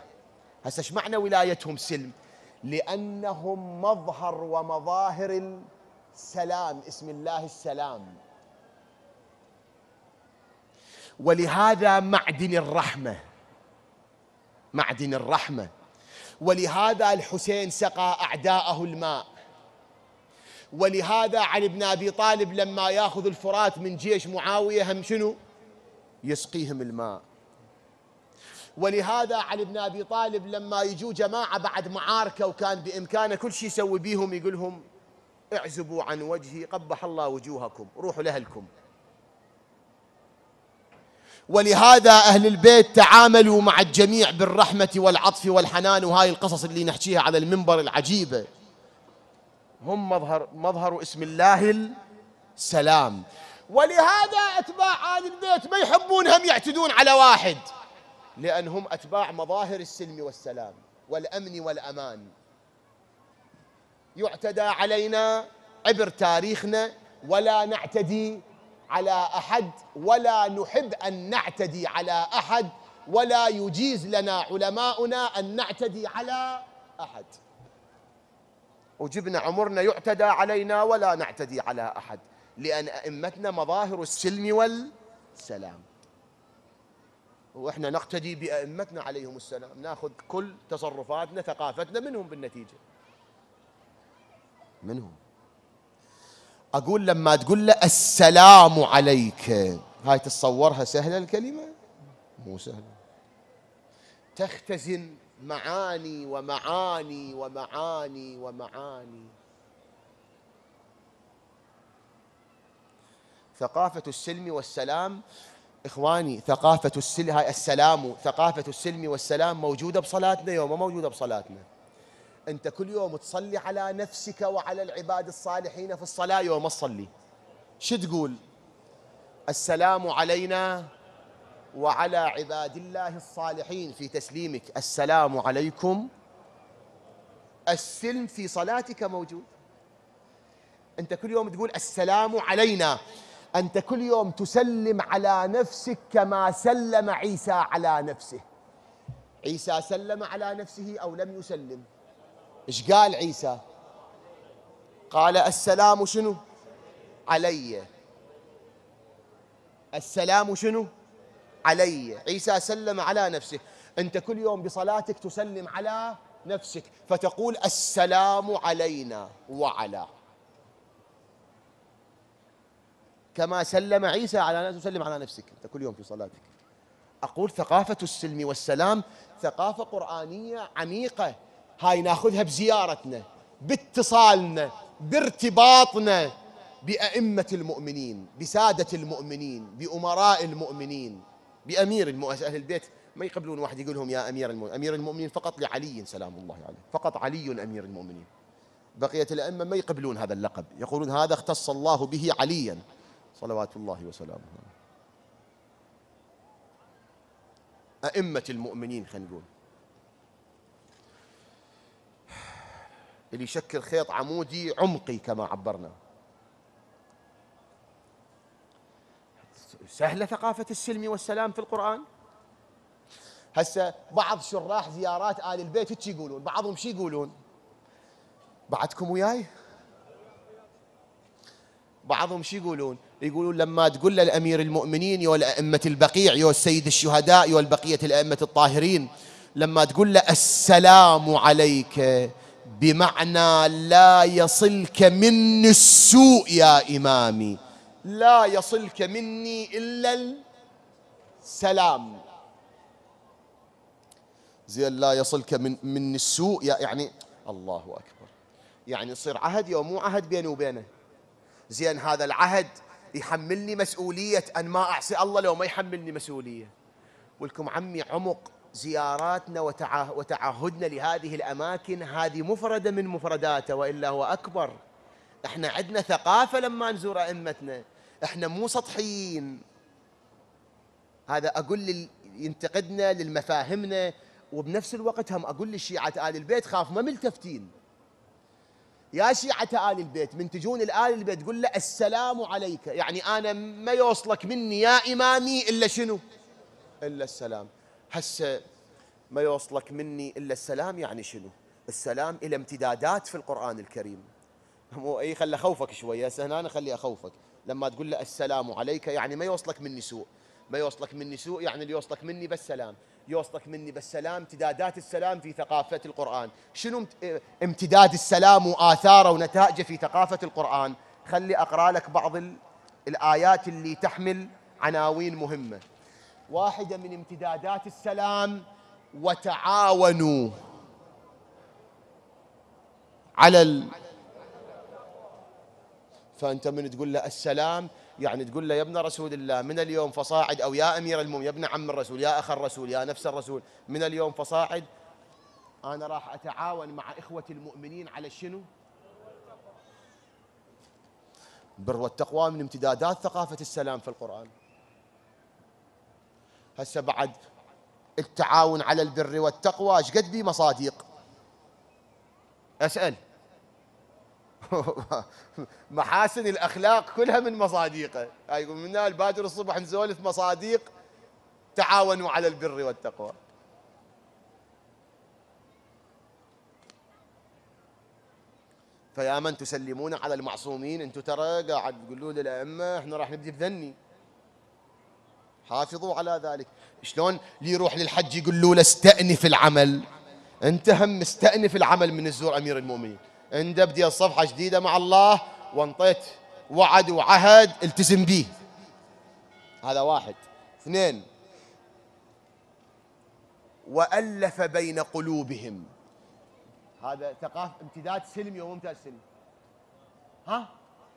هسا ايش معنى ولايتهم سلم لأنهم مظهر ومظاهر السلام اسم الله السلام ولهذا معدن الرحمه معدن الرحمة ولهذا الحسين سقى أعداءه الماء ولهذا علي بن أبي طالب لما يأخذ الفرات من جيش معاوية هم شنو يسقيهم الماء ولهذا علي بن ابي طالب لما يجوا جماعه بعد معاركه وكان بامكانه كل شيء يسوي بيهم يقول لهم اعزبوا عن وجهي قبح الله وجوهكم روحوا لاهلكم ولهذا أهل البيت تعاملوا مع الجميع بالرحمة والعطف والحنان وهاي القصص اللي نحكيها على المنبر العجيبة هم مظهر, مظهر اسم الله السلام ولهذا أتباع آل البيت ما يحبون هم يعتدون على واحد لأنهم أتباع مظاهر السلم والسلام والأمن والأمان يعتدى علينا عبر تاريخنا ولا نعتدي على احد ولا نحب ان نعتدي على احد ولا يجيز لنا علماؤنا ان نعتدي على احد وجبنا عمرنا يعتدى علينا ولا نعتدي على احد لان ائمتنا مظاهر السلم والسلام واحنا نقتدي بائمتنا عليهم السلام ناخذ كل تصرفاتنا ثقافتنا منهم بالنتيجه منهم أقول لما تقول له السلام عليك هاي تتصورها سهلة الكلمة مو سهلة تختزن معاني ومعاني ومعاني ومعاني ثقافة السلم والسلام إخواني ثقافة السلم هاي السلام ثقافة السلم والسلام موجودة بصلاتنا يوم موجودة بصلاتنا أنت كل يوم تصلي على نفسك وعلى العباد الصالحين في الصلاة يوم تصلي شو تقول السلام علينا وعلى عباد الله الصالحين في تسليمك السلام عليكم السلم في صلاتك موجود أنت كل يوم تقول السلام علينا أنت كل يوم تسلم على نفسك كما سلم عيسى على نفسه عيسى سلم على نفسه أو لم يسلم ايش قال عيسى قال السلام شنو علي السلام شنو علي عيسى سلم على نفسه أنت كل يوم بصلاتك تسلم على نفسك فتقول السلام علينا وعلى كما سلم عيسى على نفسه سلم على نفسك أنت كل يوم في صلاتك أقول ثقافة السلم والسلام ثقافة قرآنية عميقة هاي ناخذها بزيارتنا باتصالنا بارتباطنا بأئمة المؤمنين بسادة المؤمنين بأمراء المؤمنين بأمير المؤمنين أهل البيت ما يقبلون واحد يقول لهم يا أمير المؤمنين أمير المؤمنين فقط لعلي سلام الله عليه فقط علي أمير المؤمنين بقية الأئمة ما يقبلون هذا اللقب يقولون هذا اختص الله به عليا صلوات الله وسلامه أئمة المؤمنين خلينا نقول اللي يشكل خيط عمودي عمقي كما عبرنا سهلة ثقافة السلم والسلام في القرآن هسه بعض شراح زيارات آل البيت ايش يقولون بعضهم شو يقولون بعدكم وياي بعضهم شو يقولون يقولون لما تقول للأمير المؤمنين يا الأئمة البقيع يا السيد الشهداء يا البقيه الأئمة الطاهرين لما تقول له السلام عليك بمعنى لا يصلك مني السوء يا إمامي لا يصلك مني إلا السلام زي لا يصلك من مني السوء يا يعني الله أكبر يعني يصير عهد يوم مو عهد بيني وبينه زين هذا العهد يحملني مسؤولية أن ما أعصي الله لو ما يحملني مسؤولية ولكم عمي عمق زياراتنا وتعهدنا لهذه الأماكن هذه مفردة من مفرداته وإلا هو أكبر احنا عندنا ثقافة لما نزور أئمتنا احنا مو سطحيين هذا أقول ينتقدنا للمفاهمنا وبنفس الوقت هم أقول لشيعة آل البيت خاف ما ملتفتين يا شيعة آل البيت من تجون الآل البيت تقول له السلام عليك يعني أنا ما يوصلك مني يا إمامي إلا شنو إلا السلام هسه ما يوصلك مني الا السلام يعني شنو؟ السلام الى امتدادات في القران الكريم. مو اي خلي اخوفك شويه هسه هنا انا خلي اخوفك لما تقول له السلام عليك يعني ما يوصلك مني سوء، ما يوصلك مني سوء يعني اللي يوصلك مني بس سلام، يوصلك مني بس سلام امتدادات السلام في ثقافه القران، شنو امتداد السلام واثاره ونتائجه في ثقافه القران؟ خلي اقرا لك بعض الايات اللي تحمل عناوين مهمه. واحدة من امتدادات السلام وتعاونوا على ال... فأنت من تقول له السلام يعني تقول له يا ابن رسول الله من اليوم فصاعد أو يا أمير المؤمنين يا ابن عم الرسول يا أخ الرسول يا نفس الرسول من اليوم فصاعد أنا راح أتعاون مع إخوة المؤمنين على شنو؟ بر والتقوى من امتدادات ثقافة السلام في القرآن هسه بعد التعاون على البر والتقوى ايش قد بي مصاديق اسال محاسن الاخلاق كلها من مصاديقه هاي يقول من البادر الصبح نزولف مصاديق تعاونوا على البر والتقوى فيا من تسلمون على المعصومين انتم ترى قاعد تقولوا للائمه احنا راح نبدي بذني حافظوا على ذلك شلون اللي يروح للحج يقول له استأنف العمل انت هم استأنف العمل من الزور أمير المؤمنين انت بدي صفحة جديدة مع الله وانطيت وعد وعهد التزم به هذا واحد اثنين وألف بين قلوبهم هذا ثقافة امتداد سلمي وممتاز سلمي ها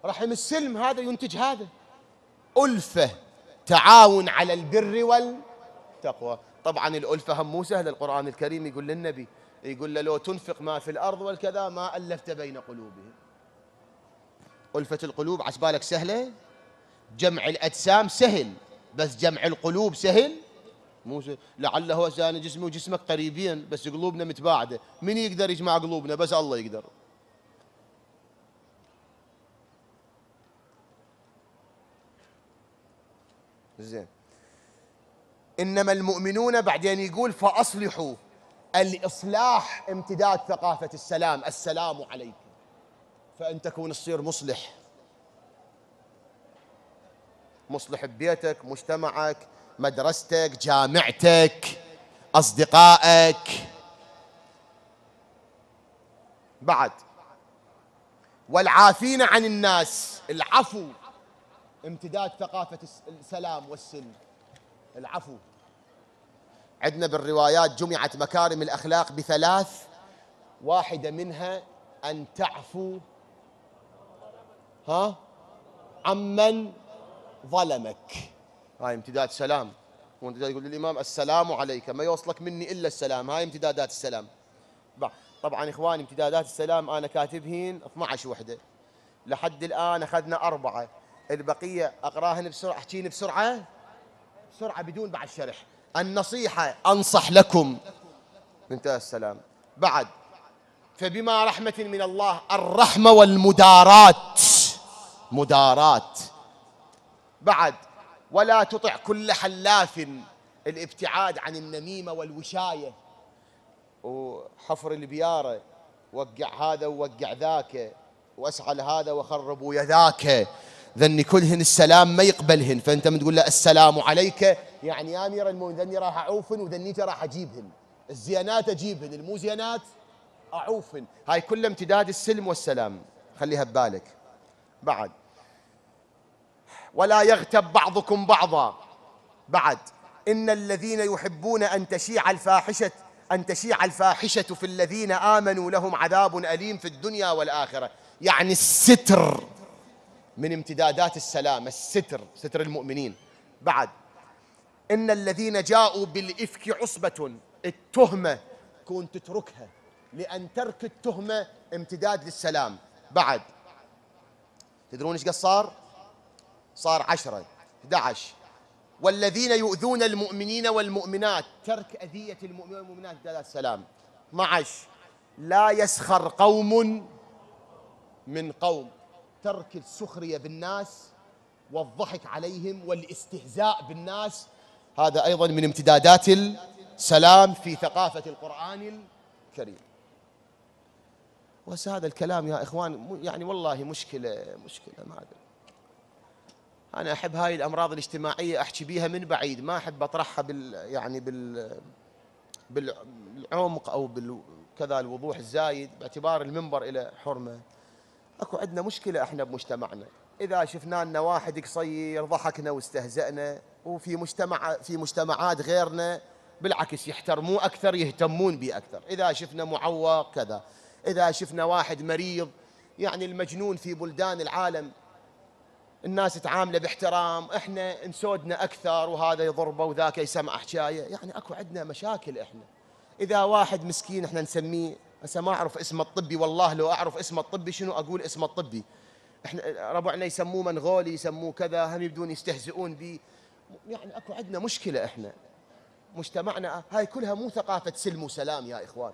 رحم السلم هذا ينتج هذا ألفة تعاون على البر والتقوى طبعا الألفة هم مو سهلة القرآن الكريم يقول للنبي يقول له لو تنفق ما في الأرض والكذا ما ألفت بين قلوبهم ألفة القلوب عسبالك سهلة جمع الأجسام سهل بس جمع القلوب سهل مو سهل لعله أنا جسمي وجسمك قريبين بس قلوبنا متباعدة من يقدر يجمع قلوبنا بس الله يقدر زين انما المؤمنون بعدين يقول فاصلحوا الاصلاح امتداد ثقافه السلام السلام عليكم فان تكون تصير مصلح مصلح ببيتك مجتمعك مدرستك جامعتك اصدقائك بعد والعافين عن الناس العفو امتداد ثقافة السلام والسلم العفو عندنا بالروايات جمعت مكارم الأخلاق بثلاث واحدة منها أن تعفو ها عمن ظلمك هاي امتداد سلام وامتداد يقول للإمام السلام عليك ما يوصلك مني إلا السلام هاي امتدادات السلام طبعا إخواني امتدادات السلام أنا كاتبهن 12 وحدة لحد الآن أخذنا أربعة البقيه اقراهن بسرعه أحكيني بسرعه بسرعه بدون بعد شرح النصيحه انصح لكم انتهى السلام بعد فبما رحمه من الله الرحمه والمدارات مدارات بعد ولا تطع كل حلاف الابتعاد عن النميمه والوشايه وحفر البياره وقع هذا ووقع ذاك واسعى لهذا وخرب ويا ذاك ذني كلهن السلام ما يقبلهن فانت من تقول له السلام عليك يعني يا امير المؤمنين ذني راح اعوفن وذنيته راح اجيبهن الزيانات اجيبهن المو زيانات اعوفن هاي كلها امتداد السلم والسلام خليها ببالك بعد ولا يغتب بعضكم بعضا بعد ان الذين يحبون ان تشيع الفاحشه ان تشيع الفاحشه في الذين امنوا لهم عذاب اليم في الدنيا والاخره يعني الستر من امتدادات السلام الستر ستر المؤمنين بعد إن الذين جاءوا بالإفك عصبة التهمة كون تتركها لأن ترك التهمة امتداد للسلام بعد تدرون ايش قد صار؟ صار عشرة 11 والذين يؤذون المؤمنين والمؤمنات ترك أذية المؤمنين والمؤمنات امتداد السلام 12 لا يسخر قوم من قوم ترك السخريه بالناس والضحك عليهم والاستهزاء بالناس هذا ايضا من امتدادات السلام في ثقافه القران الكريم وهسه هذا الكلام يا اخوان يعني والله مشكله مشكله ما ادري انا احب هاي الامراض الاجتماعيه احكي بيها من بعيد ما احب اطرحها بال يعني بال بالعمق او بالكذا كذا الوضوح الزايد باعتبار المنبر الى حرمه اكو عندنا مشكله احنا بمجتمعنا اذا شفنا لنا واحد قصير ضحكنا واستهزأنا وفي مجتمع في مجتمعات غيرنا بالعكس يحترموه اكثر يهتمون به اكثر اذا شفنا معوق كذا اذا شفنا واحد مريض يعني المجنون في بلدان العالم الناس تعامله باحترام احنا نسودنا اكثر وهذا يضربه وذاك يسمع حكايه يعني اكو عندنا مشاكل احنا اذا واحد مسكين احنا نسميه هسه ما اعرف اسم الطبي والله لو اعرف اسم الطبي شنو اقول اسم الطبي احنا ربعنا يسموه منغولي يسموه كذا هم يبدون يستهزئون بي يعني اكو عندنا مشكله احنا مجتمعنا هاي كلها مو ثقافه سلم وسلام يا اخوان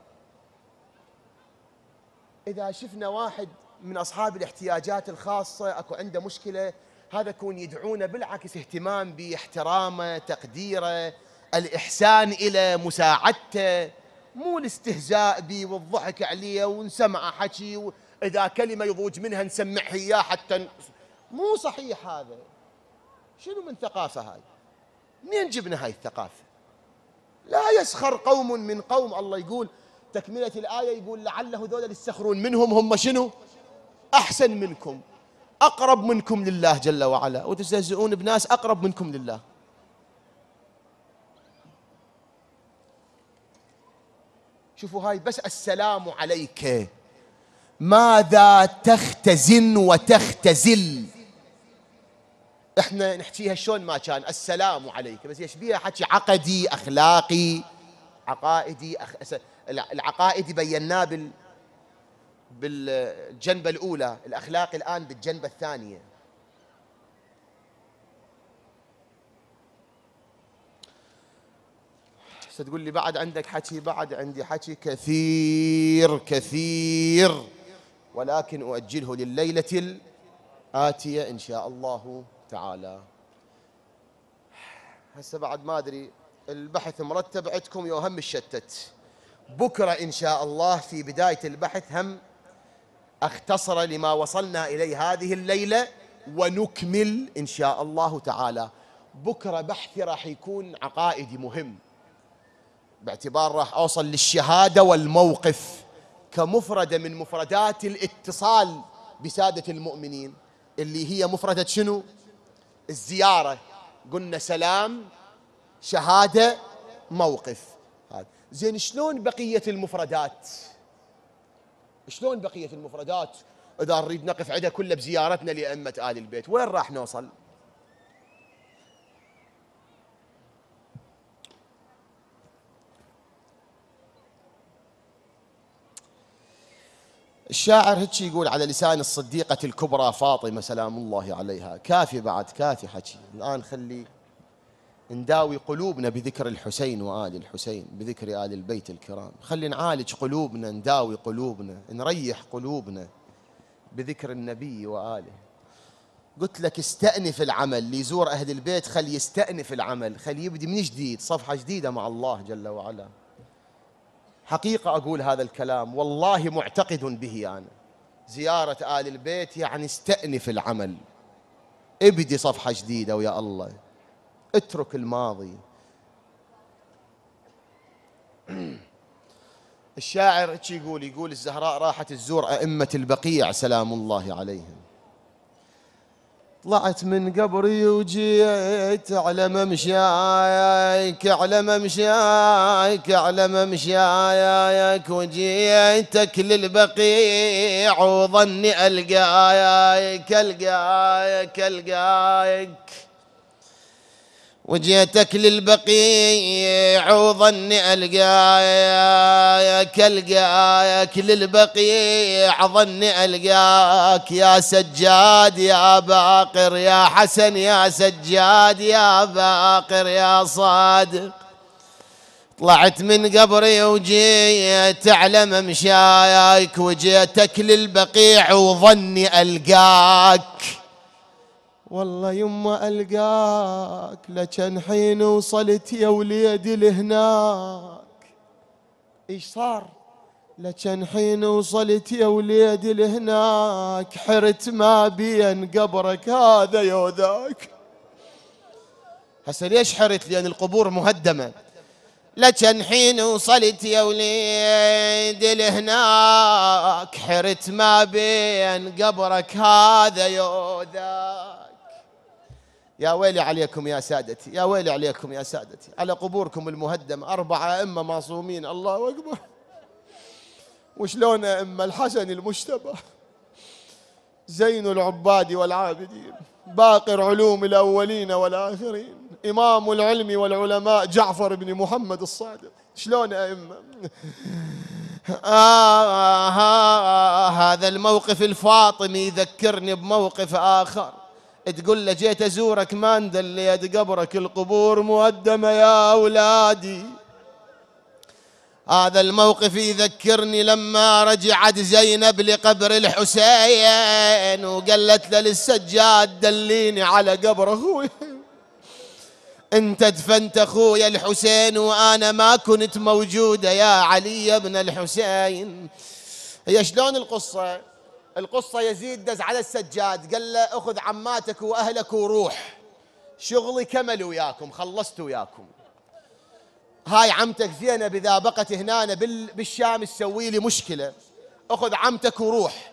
اذا شفنا واحد من اصحاب الاحتياجات الخاصه اكو عنده مشكله هذا كون يدعونا بالعكس اهتمام باحترامه تقديره الاحسان الى مساعدته مو الاستهزاء بي والضحك عليه ونسمع حكي واذا كلمه يضوج منها نسمعها اياه حتى مو صحيح هذا شنو من ثقافه هاي منين جبنا هاي الثقافه لا يسخر قوم من قوم الله يقول تكمله الايه يقول لعله ذولا يستخرون منهم هم شنو احسن منكم اقرب منكم لله جل وعلا وتستهزئون بناس اقرب منكم لله شوفوا هاي بس السلام عليك ماذا تختزن وتختزل احنا نحكيها شلون ما كان السلام عليك بس يشبيها حكي عقدي اخلاقي عقائدي أخ... العقائد بيناه بال... بالجنبه الاولى الاخلاق الان بالجنبه الثانيه فتقول لي بعد عندك حكي بعد عندي حكي كثير كثير ولكن أؤجله لليلة الآتية إن شاء الله تعالى هسه بعد ما أدري البحث مرتب عندكم يا هم الشتت بكرة إن شاء الله في بداية البحث هم اختصر لما وصلنا إليه هذه الليلة ونكمل إن شاء الله تعالى بكرة بحثي راح يكون عقائدي مهم باعتبار راح أوصل للشهادة والموقف كمفردة من مفردات الاتصال بسادة المؤمنين اللي هي مفردة شنو؟ الزيارة قلنا سلام شهادة موقف زين شلون بقية المفردات؟ شلون بقية المفردات؟ إذا نريد نقف عندها كلها بزيارتنا لأئمة آل البيت وين راح نوصل؟ الشاعر هيك يقول على لسان الصديقة الكبرى فاطمة سلام الله عليها كافي بعد كافي حكي الآن خلي نداوي قلوبنا بذكر الحسين وآل الحسين بذكر آل البيت الكرام خلي نعالج قلوبنا نداوي قلوبنا نريح قلوبنا بذكر النبي وآله قلت لك استأنف العمل اللي يزور أهل البيت خلي يستأنف العمل خلي يبدي من جديد صفحة جديدة مع الله جل وعلا حقيقة أقول هذا الكلام والله معتقد به أنا يعني زيارة آل البيت يعني استأنف العمل ابدي صفحة جديدة ويا الله اترك الماضي الشاعر يقول يقول الزهراء راحت تزور أئمة البقيع سلام الله عليهم طلعت من قبري وجيت على ممشايك على ممشايك على ممشايك وجيتك للبقيع وظني القايك القايك القايك, القايك وجيتك للبقيع وظني القاك القاك للبقيع ظني القاك يا سجاد يا باقر يا حسن يا سجاد يا باقر يا صادق طلعت من قبري وجيت على ممشايك وجيتك للبقيع وظني القاك والله يما ألقاك لكن حين وصلت يا وليدي لهناك إيش صار لكن حين وصلت يا وليدي لهناك حرت ما بين قبرك هذا يو ذاك هسه ليش حرت لأن القبور مهدمة لكن حين وصلت يا وليدي لهناك حرت ما بين قبرك هذا يو ذاك يا ويلي عليكم يا سادتي يا ويلي عليكم يا سادتي على قبوركم المهدم أربعة أئمة معصومين الله أكبر وشلون أئمة الحسن المجتبى زين العباد والعابدين باقر علوم الأولين والآخرين إمام العلم والعلماء جعفر بن محمد الصادق شلون أئمة آه, آه, آه, آه هذا الموقف الفاطمي يذكرني بموقف آخر تقول له جيت ازورك ما اندليت قبرك القبور مؤدمه يا اولادي هذا الموقف يذكرني لما رجعت زينب لقبر الحسين وقالت له للسجاد دليني على قبر اخوي انت دفنت اخويا الحسين وانا ما كنت موجوده يا علي بن الحسين هي شلون القصه القصة يزيد دز على السجاد قال له أخذ عماتك وأهلك وروح شغلي كمل وياكم خلصت وياكم هاي عمتك زينب إذا بقت هنا بالشام تسوي لي مشكلة أخذ عمتك وروح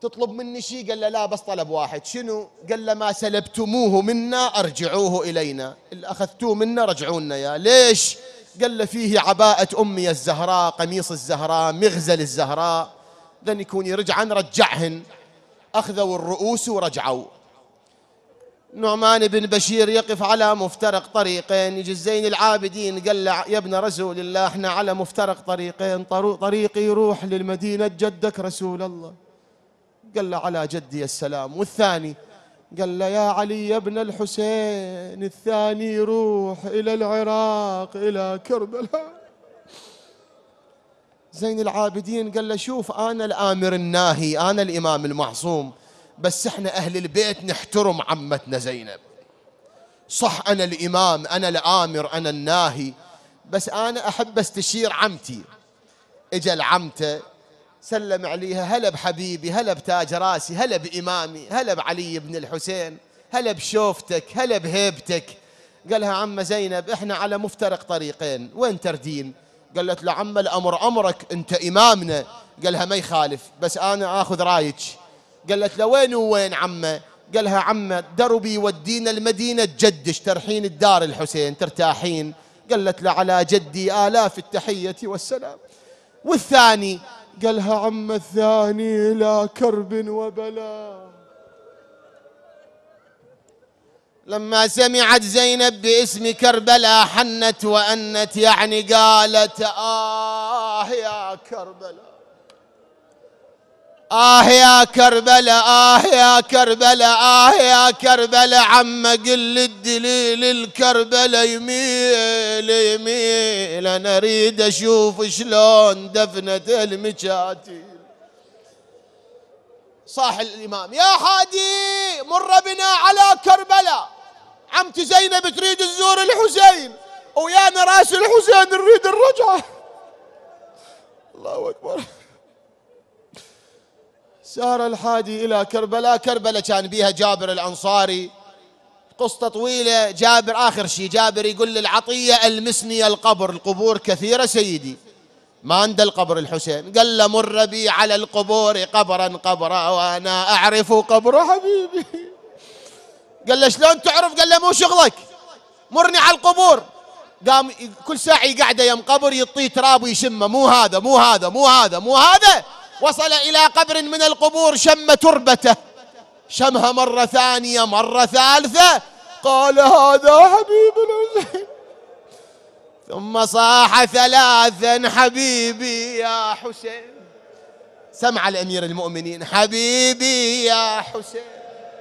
تطلب مني شيء قال له لا بس طلب واحد شنو قال له ما سلبتموه منا أرجعوه إلينا اللي أخذتوه منا رجعونا يا ليش قال له فيه عباءة أمي الزهراء قميص الزهراء مغزل الزهراء ذن يكون يرجعن رجعهن أخذوا الرؤوس ورجعوا نعمان بن بشير يقف على مفترق طريقين يجي الزين العابدين قال له يا ابن رسول الله احنا على مفترق طريقين طريقي يروح للمدينة جدك رسول الله قال له على جدي السلام والثاني قال له يا علي يا ابن الحسين الثاني يروح إلى العراق إلى كربلاء زين العابدين قال له شوف أنا الآمر الناهي أنا الإمام المعصوم بس احنا أهل البيت نحترم عمتنا زينب صح أنا الإمام أنا الآمر أنا الناهي بس أنا أحب استشير عمتي إجا العمته سلم عليها هلا بحبيبي هلا بتاج راسي هلا بإمامي هلا بعلي بن الحسين هلا بشوفتك هلا بهيبتك قالها عمة زينب احنا على مفترق طريقين وين تردين قالت له عم الأمر أمرك أنت إمامنا قال لها ما يخالف بس أنا آخذ رايك قالت له وين وين عمه قال لها عمه دربي ودينا المدينة جدش ترحين الدار الحسين ترتاحين قالت له على جدي آلاف التحية والسلام والثاني قال لها الثاني لا كرب وبلاء لما سمعت زينب باسم كربلاء حنت وأنت يعني قالت آه يا كربلاء آه يا كربلاء آه يا كربلاء آه يا كربلاء عم قل الدليل الكربلاء يميل يميل أنا أريد أشوف شلون دفنت المشاتي صاح الإمام يا حادي مر بنا على كربلاء عمتي زينب تريد تزور الحسين ويانا راس الحسين نريد الرجعة الله أكبر سار الحادي إلى كربلاء كربلاء كان بيها جابر الأنصاري قصة طويلة جابر آخر شيء جابر يقول للعطية ألمسني القبر القبور كثيرة سيدي ما عند القبر الحسين قال له مر بي على القبور قبرا قبرا وأنا أعرف قبر حبيبي قال له شلون تعرف قال له مو شغلك مرني على القبور قام كل ساعة قاعده يم قبر يطيه تراب ويشمه مو هذا مو هذا مو هذا مو هذا وصل إلى قبر من القبور شم تربته شمها مرة ثانية مرة ثالثة قال هذا حبيبنا ثم صاح ثلاثا حبيبي يا حسين سمع الأمير المؤمنين حبيبي يا حسين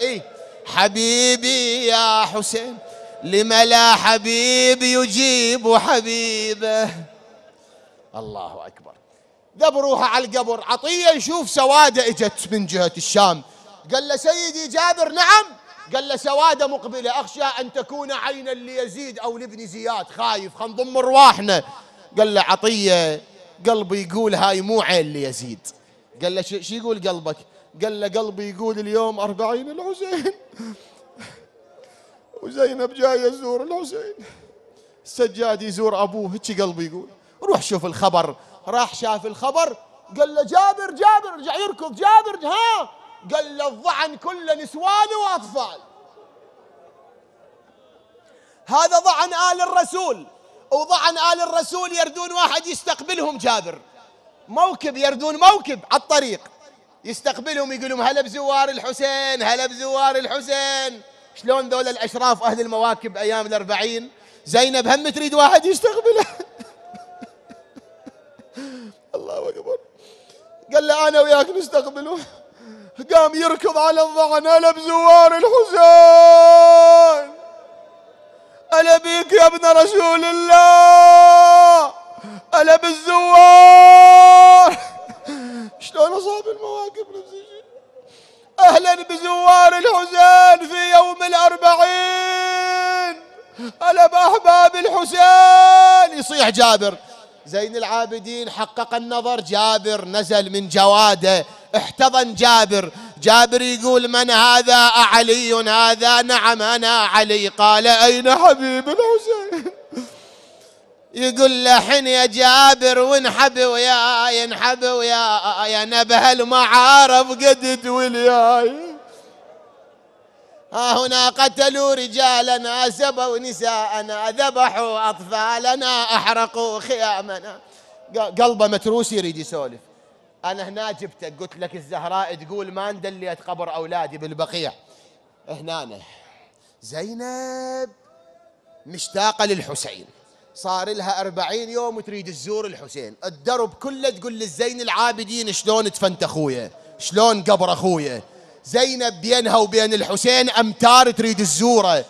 إيه حبيبي يا حسين لما لا حبيب يجيب حبيبه الله أكبر ذب روحه على القبر عطية يشوف سوادة إجت من جهة الشام قال له سيدي جابر نعم قال له سوادة مقبلة أخشى أن تكون عينا ليزيد أو لابن زياد خايف نضم رواحنا قال له عطية قلبي يقول هاي مو عين ليزيد قال له شو يقول قلبك قال له قلبي يقول اليوم أربعين الحسين وزينب جاية تزور الحسين السجاد يزور أبوه هيك قلبي يقول روح شوف الخبر راح شاف الخبر قال له جابر جابر ارجع يركض جابر ها قال له الظعن كله نسوان وأطفال هذا ضعن آل الرسول وضعن آل الرسول يردون واحد يستقبلهم جابر موكب يردون موكب على الطريق يستقبلهم يقول لهم هلا بزوار الحسين هلا بزوار الحسين شلون ذول الأشراف أهل المواكب أيام الأربعين زينب هم تريد واحد يستقبله الله أكبر قال له أنا وياك نستقبله قام يركض على الظعن هلا بزوار الحسين ألا بيك يا ابن رسول الله ألا بالزوار شلون أصاب المواقف نفس الشيء أهلا بزوار الحسين في يوم الأربعين هلا بأحباب الحسين يصيح جابر زين العابدين حقق النظر جابر نزل من جواده احتضن جابر جابر يقول من هذا أعلي هذا نعم أنا علي قال أين حبيب الحسين يقول لحن يا جابر وانحب وياي انحب وياي انا بهالمعارف قد ولياي ها هنا قتلوا رجالنا سبوا نساءنا ذبحوا اطفالنا احرقوا خيامنا قلبه متروس يريد يسولف انا هنا جبتك قلت لك الزهراء تقول ما اندليت قبر اولادي بالبقيع هنا زينب مشتاقه للحسين صار لها أربعين يوم وتريد تزور الحسين الدرب كله تقول للزين العابدين شلون دفنت أخويا شلون قبر أخويا زينب بينها وبين الحسين أمتار تريد تزوره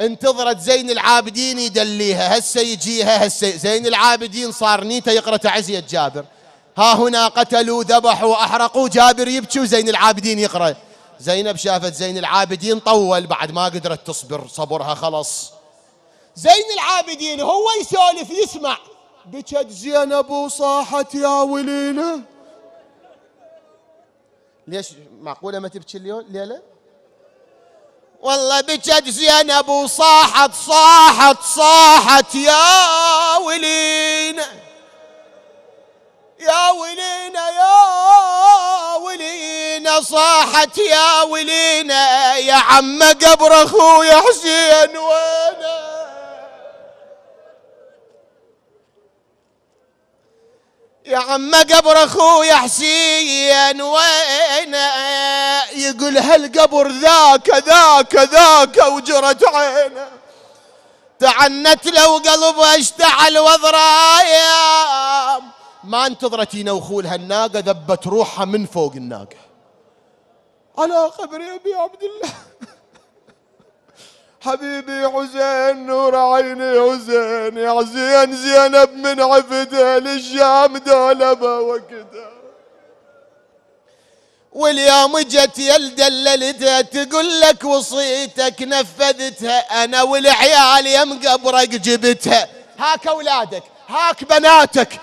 انتظرت زين العابدين يدليها هسه يجيها هسه زين العابدين صار نيته يقرأ تعزية جابر ها هنا قتلوا ذبحوا أحرقوا جابر يبكي وزين العابدين يقرأ زينب شافت زين العابدين طول بعد ما قدرت تصبر صبرها خلص زين العابدين هو يسولف يسمع بكت زينب وصاحت يا ولينا ليش معقولة ما تبكي اليوم ليلة والله بكت زينب وصاحت صاحت صاحت يا ولينا يا ولينا يا ولينا صاحت يا ولينا يا عم قبر اخويا حسين وينه يا عم قبر اخويا حسين وين يقول هالقبر ذاك ذاك ذاك وجرت عينه تعنت لو قلب اشتعل وضرايا ما انتظرت ينوخولها الناقه ذبت روحها من فوق الناقه على قبر ابي عبد الله حبيبي عزين نور عيني عزين يا عزين زينب من عفده للشام دولبة وكده واليوم جت يل دللتها تقول لك وصيتك نفذتها انا والعيال يم قبرك جبتها هاك اولادك هاك بناتك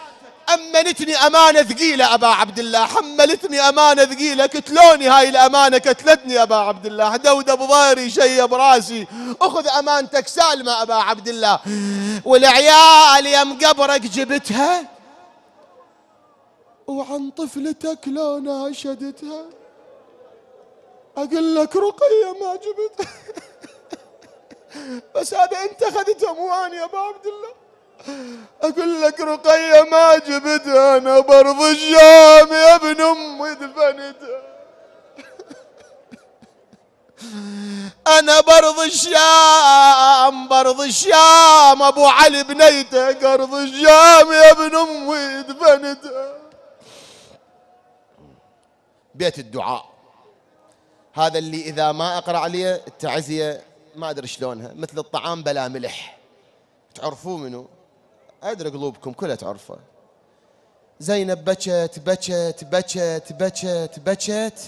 أمنتني أمانة ثقيلة أبا عبد الله حملتني أمانة ثقيلة كتلوني هاي الأمانة كتلتني أبا عبد الله دودة بظهري شي براسي أخذ أمانتك سالمة أبا عبد الله والعيال يم قبرك جبتها وعن طفلتك لو ناشدتها أقول لك رقية ما جبتها بس هذا أنت اخذتها مو أنا يا أبا عبد الله أقول لك رقية ما جبتها أنا برض الشام يا ابن أمي دفنتها أنا برض الشام برض الشام أبو علي بنيته قرض الشام يا ابن أمي دفنته بيت الدعاء هذا اللي إذا ما أقرأ عليه التعزية ما أدري شلونها مثل الطعام بلا ملح تعرفوه منو أدري قلوبكم كلها تعرفه زينب بكت بكت بكت بكت بكت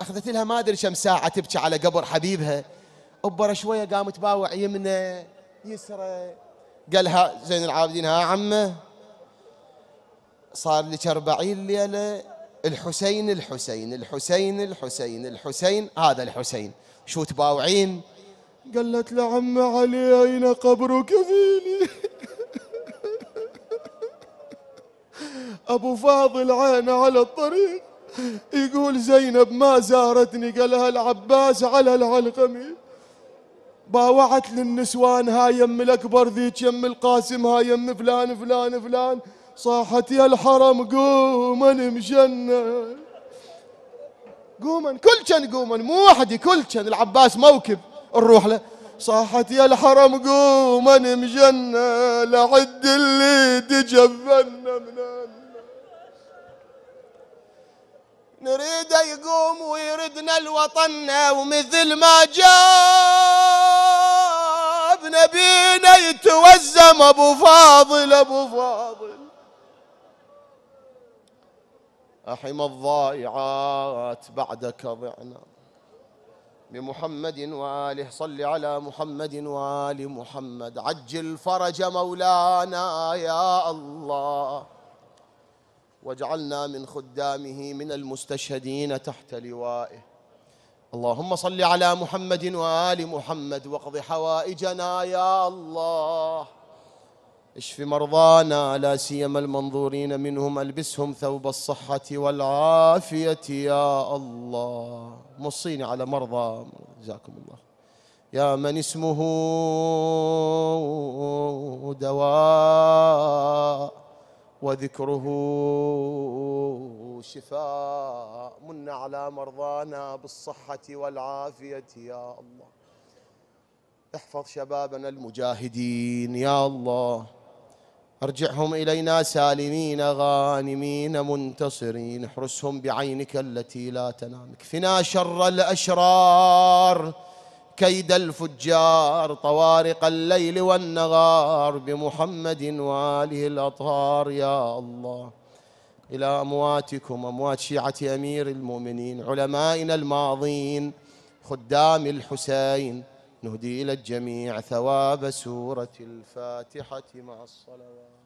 أخذت لها ما أدري كم ساعة تبكي على قبر حبيبها أبر شوية قامت باوع يمنى يسرى قالها زين العابدين ها عمه صار لك 40 ليلة الحسين الحسين الحسين الحسين الحسين هذا الحسين شو تباوعين قالت لعم علي اين قبرك فيني أبو فاضل عينه على الطريق يقول زينب ما زارتني قالها العباس على العلقمي باوعت للنسوان ها يم الأكبر ذيك يم القاسم ها يم فلان فلان فلان صاحت يا الحرم قوما مجنن قوما كل شن قوما مو وحدي كل شن العباس موكب نروح له صاحت يا الحرم قوما مجنة لعد اللي تجفن من نريده يقوم ويردنا الوطن ومثل ما جاب نبينا يتوزم ابو فاضل ابو فاضل احمى الضائعات بعدك ضعنا بمحمد واله صل على محمد وال محمد عجل فرج مولانا يا الله واجعلنا من خدامه من المستشهدين تحت لوائه اللهم صل على محمد وال محمد واقض حوائجنا يا الله اشف مرضانا لا سيما المنظورين منهم البسهم ثوب الصحه والعافيه يا الله مصين على مرضى جزاكم الله يا من اسمه دواء وذكره شفاء من على مرضانا بالصحة والعافية يا الله احفظ شبابنا المجاهدين يا الله ارجعهم إلينا سالمين غانمين منتصرين احرسهم بعينك التي لا تنام اكفنا شر الأشرار كيد الفجار طوارق الليل والنهار بمحمد واله الاطهار يا الله الى امواتكم اموات شيعه امير المؤمنين علمائنا الماضين خدام الحسين نهدي الى الجميع ثواب سوره الفاتحه مع الصلوات